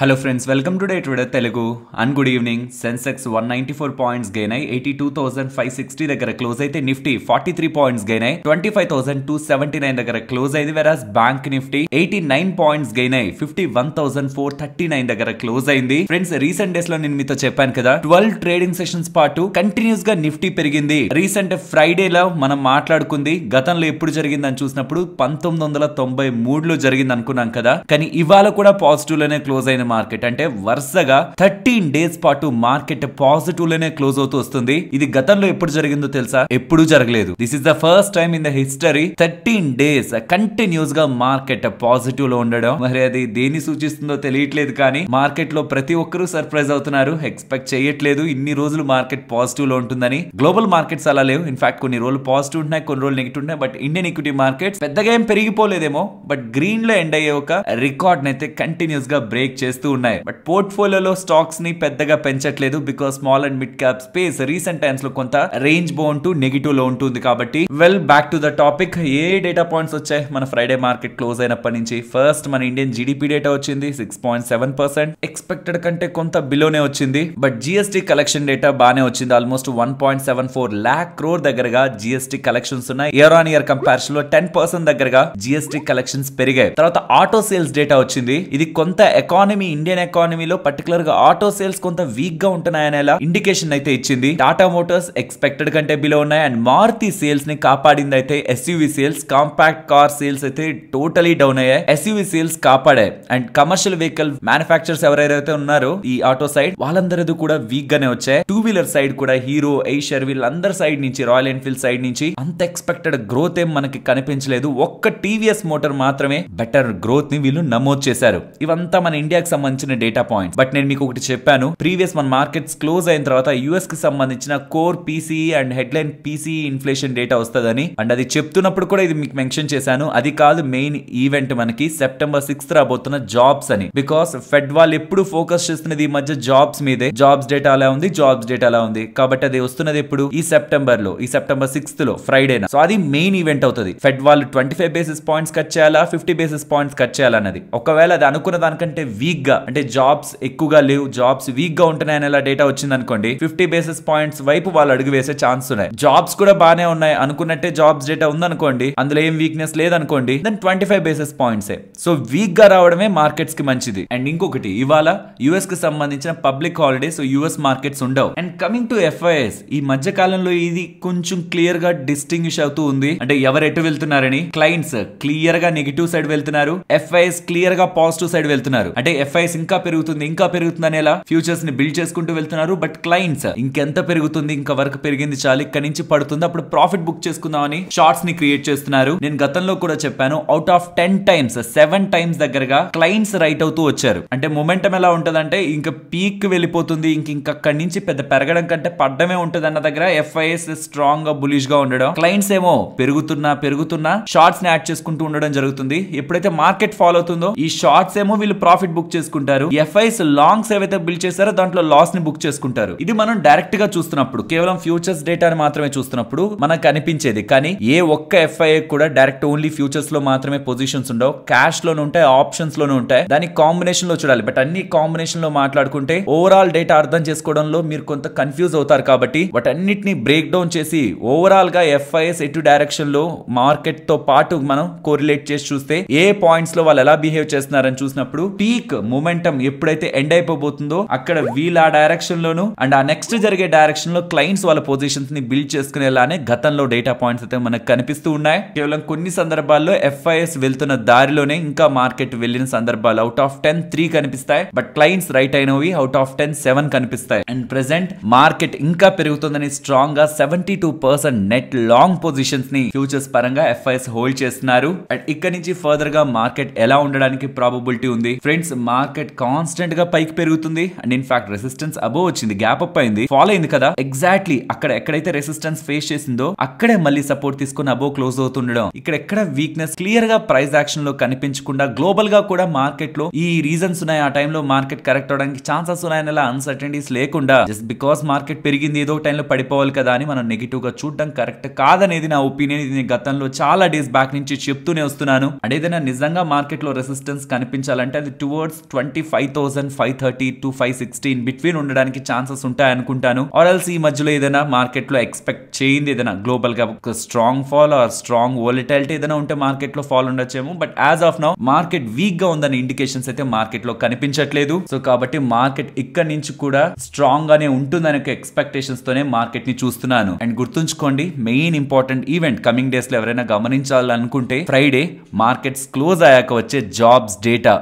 hello friends welcome to day today Telugu and good evening Sensex one ninety four points gain అయ్యి eighty two thousand five sixty దగ్గర close అయితే Nifty forty three points gain అయ్యి twenty five thousand two seventy nine దగ్గర close అయింది వెరాస్ bank Nifty eighty nine points gain అయ్యి fifty one thousand four thirty nine దగ్గర close అయింది friends recent days లో నేను మీతో చెప్పాను కదా ట్వెల్వ్ ట్రేడింగ్ సెషన్స్ పాటు కంటిన్యూస్ గా నిఫ్టీ పెరిగింది రీసెంట్ ఫ్రైడే లో మనం మాట్లాడుకుంది గతంలో ఎప్పుడు జరిగిందని చూసినప్పుడు పంతొమ్మిది వందల తొంభై మూడులో జరిగింది అనుకున్నాం కదా కానీ ఇవాళ కూడా పాజిటివ్ లోనే క్లోజ్ అయిన అయిన మార్కెట్ అంటే వరుసగా థర్టీన్ డేస్ పాటు మార్కెట్ పాజిటివ్ లోనే క్లోజ్ అవుతూ వస్తుంది ఇది గతంలో ఎప్పుడు జరిగిందో తెలుసా ఎప్పుడు జరగలేదు this is the first time in the history thirteen days continuous గా మార్కెట్ పాజిటివ్ లో ఉండడం మరి అది దేని సూచిస్తుందో తెలియట్లేదు కానీ మార్కెట్ లో ప్రతి ఒక్కరూ సర్ప్రైజ్ అవుతున్నారు ఎక్స్పెక్ట్ చేయట్లేదు ఇన్ని రోజులు మార్కెట్ పాజిటివ్ లో ఉంటుందని గ్లోబల్ మార్కెట్స్ అలా లేవు ఇన్ఫాక్ట్ కొన్ని రోజులు పాజిటివ్ ఉంటున్నాయి కొన్ని రోజులు నెగిటివ్ ఉన్నాయి బట్ ఇండియన్ ఈక్విటీ మార్కెట్ పెద్దగా ఏం పెరిగిపోలేదేమో బట్ గ్రీన్ లో ఎండ్ అయ్యే ఒక రికార్డ్ అయితే కంటిన్యూస్ గా బ్రేక్ చేసి చేస్తూ ఉన్నాయి బట్ పోర్ట్ఫోలియోలో స్టాక్స్ ని పెద్దగా పెంచట్లేదు because small and mid cap space recent times లో కొంత రేంజ్ బాగుంటూ నెగిటివ్ లో ఉంటుంది కాబట్టి well back to the topic ఏ డేటా పాయింట్స్ వచ్చాయి మన ఫ్రైడే మార్కెట్ క్లోజ్ అయినప్పటి నుంచి ఫస్ట్ మన ఇండియన్ జీడిపి డేటా వచ్చింది six point seven percent expected కంటే కొంత బిలోనే వచ్చింది బట్ జిఎస్టీ కలెక్షన్ డేటా బాగానే వచ్చింది almost one point seven four lakh crore దగ్గరగా జిఎస్టీ కలెక్షన్స్ ఉన్నాయి ఇయర్ ఆన్ ఇయర్ కంపారిజన్ లో టెన్ పర్సెంట్ దగ్గరగా జిఎస్టీ కలెక్షన్స్ పెరిగాయి తర్వాత ఆటో సేల్స్ డేటా వచ్చింది ఇది కొంత ఎకానమీ ఎకానమీ ఇండియన్ ఎకానమీలో పర్టికులర్ గా ఆటో సేల్స్ కొంత వీక్ గా ఉంటున్నాయనేలా ఇండికేషన్ అయితే ఇచ్చింది టాటా మోటార్స్ ఎక్స్పెక్టెడ్ కంటే బిలో ఉన్నాయి అండ్ మారుతి సేల్స్ ని కాపాడింది అయితే SUV sales compact car sales అయితే టోటలీ డౌన్ అయ్యాయి ఎస్యూవి సేల్స్ కాపాడాయి అండ్ కమర్షియల్ వెహికల్ మ్యానుఫాక్చర్స్ ఎవరైతే ఉన్నారో ఈ ఆటో సైడ్ వాళ్ళందరిది కూడా వీక్ గానే వచ్చాయి టూ వీలర్ సైడ్ కూడా హీరో ఐషర్ వీళ్ళందరి సైడ్ నుంచి రాయల్ ఎన్ఫీల్డ్ సైడ్ నుంచి అంత ఎక్స్పెక్టెడ్ గ్రోత్ ఏం మనకి కనిపించలేదు ఒక్క టీవీఎస్ మోటార్ మాత్రమే బెటర్ గ్రోత్ ని వీళ్ళు నమోదు చేశారు ఇవంతా మన ఇండియాకి సంబంధించిన డేటా పాయింట్ బట్ నేను మీకు ఒకటి చెప్పాను ప్రీవియస్ మన మార్కెట్స్ క్లోజ్ అయిన తర్వాత యుఎస్ కి సంబంధించిన core PC and headline PC inflation data వస్తుందని అండ్ అది చెప్తున్నప్పుడు కూడా ఇది మీకు మెన్షన్ చేశాను అది కాదు మెయిన్ ఈవెంట్ మనకి సెప్టెంబర్ సిక్స్త్ రాబోతున్న జాబ్స్ అని బికాస్ ఫెడ్ వాళ్ళు ఎప్పుడు ఫోకస్ చేస్తున్నది ఈ మధ్య జాబ్స్ మీదే జాబ్స్ డేటా అలా ఉంది జాబ్స్ డేటా అలా ఉంది కాబట్టి అది వస్తున్నది ఎప్పుడు ఈ సెప్టెంబర్ లో ఈ సెప్టెంబర్ సిక్స్త్ లో ఫ్రైడే సో అది మెయిన్ ఈవెంట్ అవుతుంది ఫెడ్ వాళ్ళు twenty five basis points cut చేయాలా ఫిఫ్టీ బేసిస్ పాయింట్స్ కట్ చేయాలన్నది ఒకవేళ అది అనుకున్న దానికంటే వీక్ వీక్గా అంటే జాబ్స్ ఎక్కువగా లేవు జాబ్స్ వీక్గా ఉంటున్నాయని ఇలా డేటా వచ్చింది అనుకోండి ఫిఫ్టీ బేసిస్ పాయింట్స్ వైపు వాళ్ళు అడుగు వేసే ఛాన్స్ ఉన్నాయి జాబ్స్ కూడా బాగానే ఉన్నాయి అనుకున్నట్టే జాబ్స్ డేటా ఉందనుకోండి అందులో ఏం వీక్నెస్ లేదనుకోండి then twenty five basis points so weak గా రావడమే మార్కెట్స్ కి మంచిది అండ్ ఇంకొకటి ఇవాళ యుఎస్ కి సంబంధించిన public holiday so US markets ఉండవు అండ్ కమింగ్ టు ఎఫ్ఐఎస్ ఈ మధ్య కాలంలో ఇది కొంచెం క్లియర్ గా డిస్టింగ్విష్ అవుతూ ఉంది అంటే ఎవరు ఎటు వెళ్తున్నారని క్లయింట్స్ క్లియర్ గా నెగిటివ్ సైడ్ వెళ్తున్నారు ఎఫ్ఐఎస్ క్లియర్ గా పాజిటివ్ సైడ్ వెళ్తున్నారు అంటే ఎఫ్ ఎఫ్ఐఎస్ ఇంకా పెరుగుతుంది ఇంకా పెరుగుతుంది అనేలా ఫ్యూచర్స్ ని బిల్డ్ చేసుకుంటూ వెళ్తున్నారు బట్ క్లయింట్స్ ఇంకెంత పెరుగుతుంది ఇంకా వర్క్ పెరిగింది చాలు ఇక్కడ నుంచి పడుతుంది అప్పుడు ప్రాఫిట్ బుక్ చేసుకుందామని షార్ట్స్ ని క్రియేట్ చేస్తున్నారు నేను గతంలో కూడా చెప్పాను out of ten times seven times దగ్గరగా క్లయింట్స్ రైట్ అవుతూ వచ్చారు అంటే మొమెంటం ఎలా అంటే ఇంకా పీక్ వెళ్ళిపోతుంది ఇంక ఇంకక్కడి నుంచి పెద్ద పెరగడం కంటే పడ్డమే ఉంటుంది అన్న దగ్గర ఎఫ్ఐఎస్ స్ట్రాంగ్ గా బులిష్ గా ఉండడం క్లయింట్స్ ఏమో పెరుగుతున్నా పెరుగుతున్నా షార్ట్స్ ని యాడ్ చేసుకుంటూ ఉండడం జరుగుతుంది ఎప్పుడైతే మార్కెట్ ఫాలో అవుతుందో ఈ షార్ట్స్ ఏమో వీళ్ళు ప్రాఫిట్ బుక్ చేసుకుంటారు ఎఫ్ఐస్ లాంగ్స్ ఏవైతే బిల్డ్ చేస్తారో దాంట్లో లాస్ ని బుక్ చేసుకుంటారు ఇది మనం డైరెక్ట్ గా చూస్తున్నప్పుడు కేవలం ఫ్యూచర్స్ డేటాని మాత్రమే చూస్తున్నప్పుడు మనకు కనిపించేది కానీ ఏ ఒక్క ఎఫ్ఐ కూడా డైరెక్ట్ ఓన్లీ ఫ్యూచర్స్ లో మాత్రమే పొజిషన్స్ ఉండవు క్యాష్ లోనే ఉంటాయి ఆప్షన్స్ లోనే ఉంటాయి దాని కాంబినేషన్ లో చూడాలి బట్ అన్ని కాంబినేషన్ లో మాట్లాడుకుంటే ఓవరాల్ డేటా అర్థం చేసుకోవడంలో మీరు కొంత కన్ఫ్యూజ్ అవుతారు కాబట్టి వాటన్నిటిని బ్రేక్ డౌన్ చేసి ఓవరాల్ గా ఎఫ్ఐఎస్ ఎటు డైరెక్షన్ లో మార్కెట్ తో పాటు మనం కోరిలేట్ చేసి చూస్తే ఏ పాయింట్స్ లో వాళ్ళు ఎలా బిహేవ్ చేస్తున్నారని చూసినప్పుడు పీక్ మూమెంటం ఎప్పుడైతే ఎండ్ అయిపోబోతుందో అక్కడ వీళ్ళు ఆ డైరెక్షన్ లోను అండ్ ఆ నెక్స్ట్ జరిగే డైరెక్షన్ లో క్లయింట్స్ వాళ్ళ పొజిషన్స్ ని బిల్డ్ చేసుకునేలానే గతంలో డేటా పాయింట్స్ అయితే మనకు కనిపిస్తూ ఉన్నాయి కేవలం కొన్ని సందర్భాల్లో ఎఫ్ఐఎస్ వెళ్తున్న దారిలోనే ఇంకా మార్కెట్ వెళ్లిన సందర్భాలు అవుట్ ఆఫ్ టెన్ త్రీ కనిపిస్తాయి బట్ క్లయింట్స్ రైట్ అయినవి అవుట్ ఆఫ్ టెన్ సెవెన్ కనిపిస్తాయి అండ్ ప్రెసెంట్ మార్కెట్ ఇంకా పెరుగుతుందని స్ట్రాంగ్ గా seventy two percent net long positions ని ఫ్యూచర్స్ పరంగా ఎఫ్ఐఎస్ హోల్డ్ చేస్తున్నారు అండ్ ఇక్కడ నుంచి ఫర్దర్ గా మార్కెట్ ఎలా ఉండడానికి ప్రాబబిలిటీ ఉంది ఫ్రెండ్స్ మార్కెట్ కాన్స్టెంట్ గా పైకి పెరుగుతుంది అండ్ ఇన్ఫాక్ట్ రెసిస్టెన్స్ అబో వచ్చింది గ్యాప్ అప్ అయింది ఫాలో అయింది కదా ఎగ్జాక్ట్లీ అక్కడ ఎక్కడైతే రెసిస్టెన్స్ ఫేస్ చేసిందో అక్కడే మళ్ళీ సపోర్ట్ తీసుకుని అబో క్లోజ్ అవుతుండడం ఇక్కడ ఎక్కడ వీక్నెస్ క్లియర్ గా ప్రైస్ యాక్షన్ లో కనిపించకుండా గ్లోబల్ గా కూడా మార్కెట్ లో ఈ రీజన్స్ ఉన్నాయి ఆ టైంలో మార్కెట్ కరెక్ట్ అవడానికి ఛాన్సెస్ ఉన్నాయని అలా అన్సర్టనిటీస్ లేకుండా జస్ట్ బికాస్ మార్కెట్ పెరిగింది ఏదో టైంలో పడిపోవాలి కదా అని మనం నెగిటివ్ గా చూడడం కరెక్ట్ కాదనేది నా ఒపీనియన్ ఇది గతంలో చాలా డేస్ బ్యాక్ నుంచి చెప్తూనే వస్తున్నాను అదేదైనా నిజంగా మార్కెట్ లో రెసిస్టెన్స్ కనిపించాలంటే అది towards twenty five thousand five thirty to five sixteen between ఉండడానికి ఛాన్సెస్ ఉంటాయి అనుకుంటాను ఆర్ఎల్స్ ఈ మధ్యలో ఏదైనా మార్కెట్లో ఎక్స్పెక్ట్ చేయింది ఏదైనా గ్లోబల్ గా strong fall or strong volatility ఏదైనా ఉంటే మార్కెట్ లో ఫాల్ ఉండొచ్చేమో but as of now market weak గా ఉందని ఇండికేషన్స్ అయితే మార్కెట్ లో కనిపించట్లేదు సో కాబట్టి మార్కెట్ ఇక్కడ నుంచి కూడా స్ట్రాంగ్ గానే ఉంటుందనే ఎక్స్పెక్టేషన్స్ తోనే మార్కెట్ ని చూస్తున్నాను అండ్ గుర్తుంచుకోండి main important event coming days లో ఎవరైనా గమనించాలనుకుంటే ఫ్రైడే మార్కెట్స్ క్లోజ్ అయ్యాక వచ్చే జాబ్స్ డేటా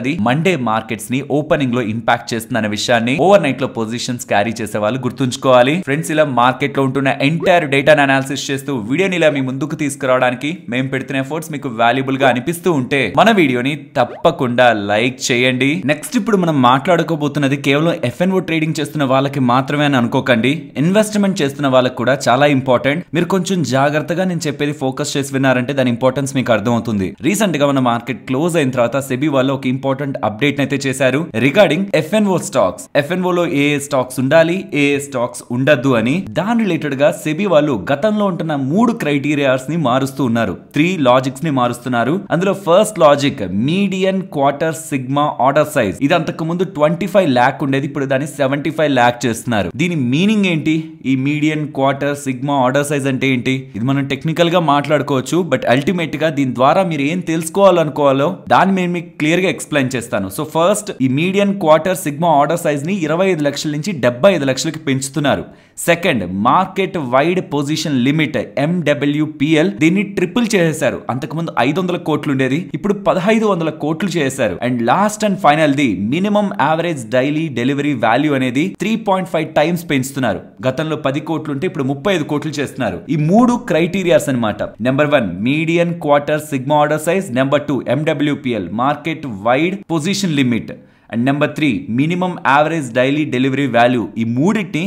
అది మండే మార్కెట్స్ ని ఓపెనింగ్ లో ఇంపాక్ట్ చేస్తుంది అనే విషయాన్ని ఓవర్ నైట్ లో పొజిషన్స్ క్యారీ చేసే వాళ్ళు గుర్తుంచుకోవాలి ఫ్రెండ్స్ ఇలా మార్కెట్ లో ఉంటున్న ఎంటైర్ డేటాను అనాలిసిస్ చేస్తూ వీడియోని ఇలా మీ ముందుకు తీసుకురావడానికి మేము పెడుతున్న ఎఫర్ట్స్ మీకు వాల్యుబుల్ గా అనిపిస్తూ ఉంటే మన వీడియోని తప్పకుండా లైక్ చేయండి నెక్స్ట్ ఇప్పుడు మనం మాట్లాడుకోబోతున్నది కేవలం ఎఫ్ఎన్ఓ ట్రేడింగ్ చేస్తున్న వాళ్ళకి మాత్రమే అని అనుకోకండి ఇన్వెస్ట్మెంట్ చేస్తున్న వాళ్ళకి కూడా చాలా ఇంపార్టెంట్ మీరు కొంచెం జాగ్రత్తగా నేను చెప్పేది ఫోకస్ చేసి విన్నారంటే దాని ఇంపార్టెన్స్ మీకు అర్థమవుతుంది రీసెంట్ గా మన మార్కెట్ క్లోజ్ అయిన తర్వాత సెబీ వాళ్ళు ఒక ఇంపార్టెంట్ అప్డేట్ అయితే చేశారు రిగార్డింగ్ ఎఫ్ఎన్ఓ స్టాక్స్ ఎఫ్ఎన్ఓ లో ఏ స్టాక్స్ ఉండాలి ఏ స్టాక్స్ ఉండద్దు అని దాని రిలేటెడ్ గా సెబీ వాళ్ళు గతంలో ఉంటున్న మూడు క్రైటీరియాస్ ని మారుస్తూ ఉన్నారు త్రీ లాజిక్స్ ని మారుస్తున్నారు అందులో first logic median quarter sigma order size ఇది అంతకు ముందు ట్వంటీ ఫైవ్ ల్యాక్ ఉండేది ఇప్పుడు దాన్ని సెవెంటీ ఫైవ్ ల్యాక్ చేస్తున్నారు దీని మీనింగ్ ఏంటి ఈ median quarter sigma order size అంటే ఏంటి ఇది మనం టెక్నికల్ గా మాట్లాడుకోవచ్చు బట్ అల్టిమేట్ గా దీని ద్వారా మీరు ఏం తెలుసుకోవాలనుకోవాలో దాన్ని మేము మీకు క్లియర్ గా ఎక్స్ప్లెయిన్ చేస్తాం చేస్తాను సో ఫస్ట్ ఈ median quarter sigma order size ని ఇరవై ఐదు లక్షల నుంచి డెబ్బై ఐదు లక్షలకి పెంచుతున్నారు second market wide position limit MWPL దీన్ని ట్రిపుల్ అంతకు అంతకుముందు ఐదు వందల కోట్లు ఉండేది ఇప్పుడు పదహైదు వందల కోట్లు చేశారు and last and final the minimum average daily delivery value అనేది త్రీ పాయింట్ ఫైవ్ టైమ్స్ పెంచుతున్నారు గతంలో పది కోట్లు ఉంటే ఇప్పుడు ముప్పై ఐదు కోట్లు చేస్తున్నారు ఈ మూడు క్రైటీరియాస్ అనమాట number one medium quarter sigma order size number two MWPL market wide position limit and number three minimum average daily delivery value ఈ మూడింటిని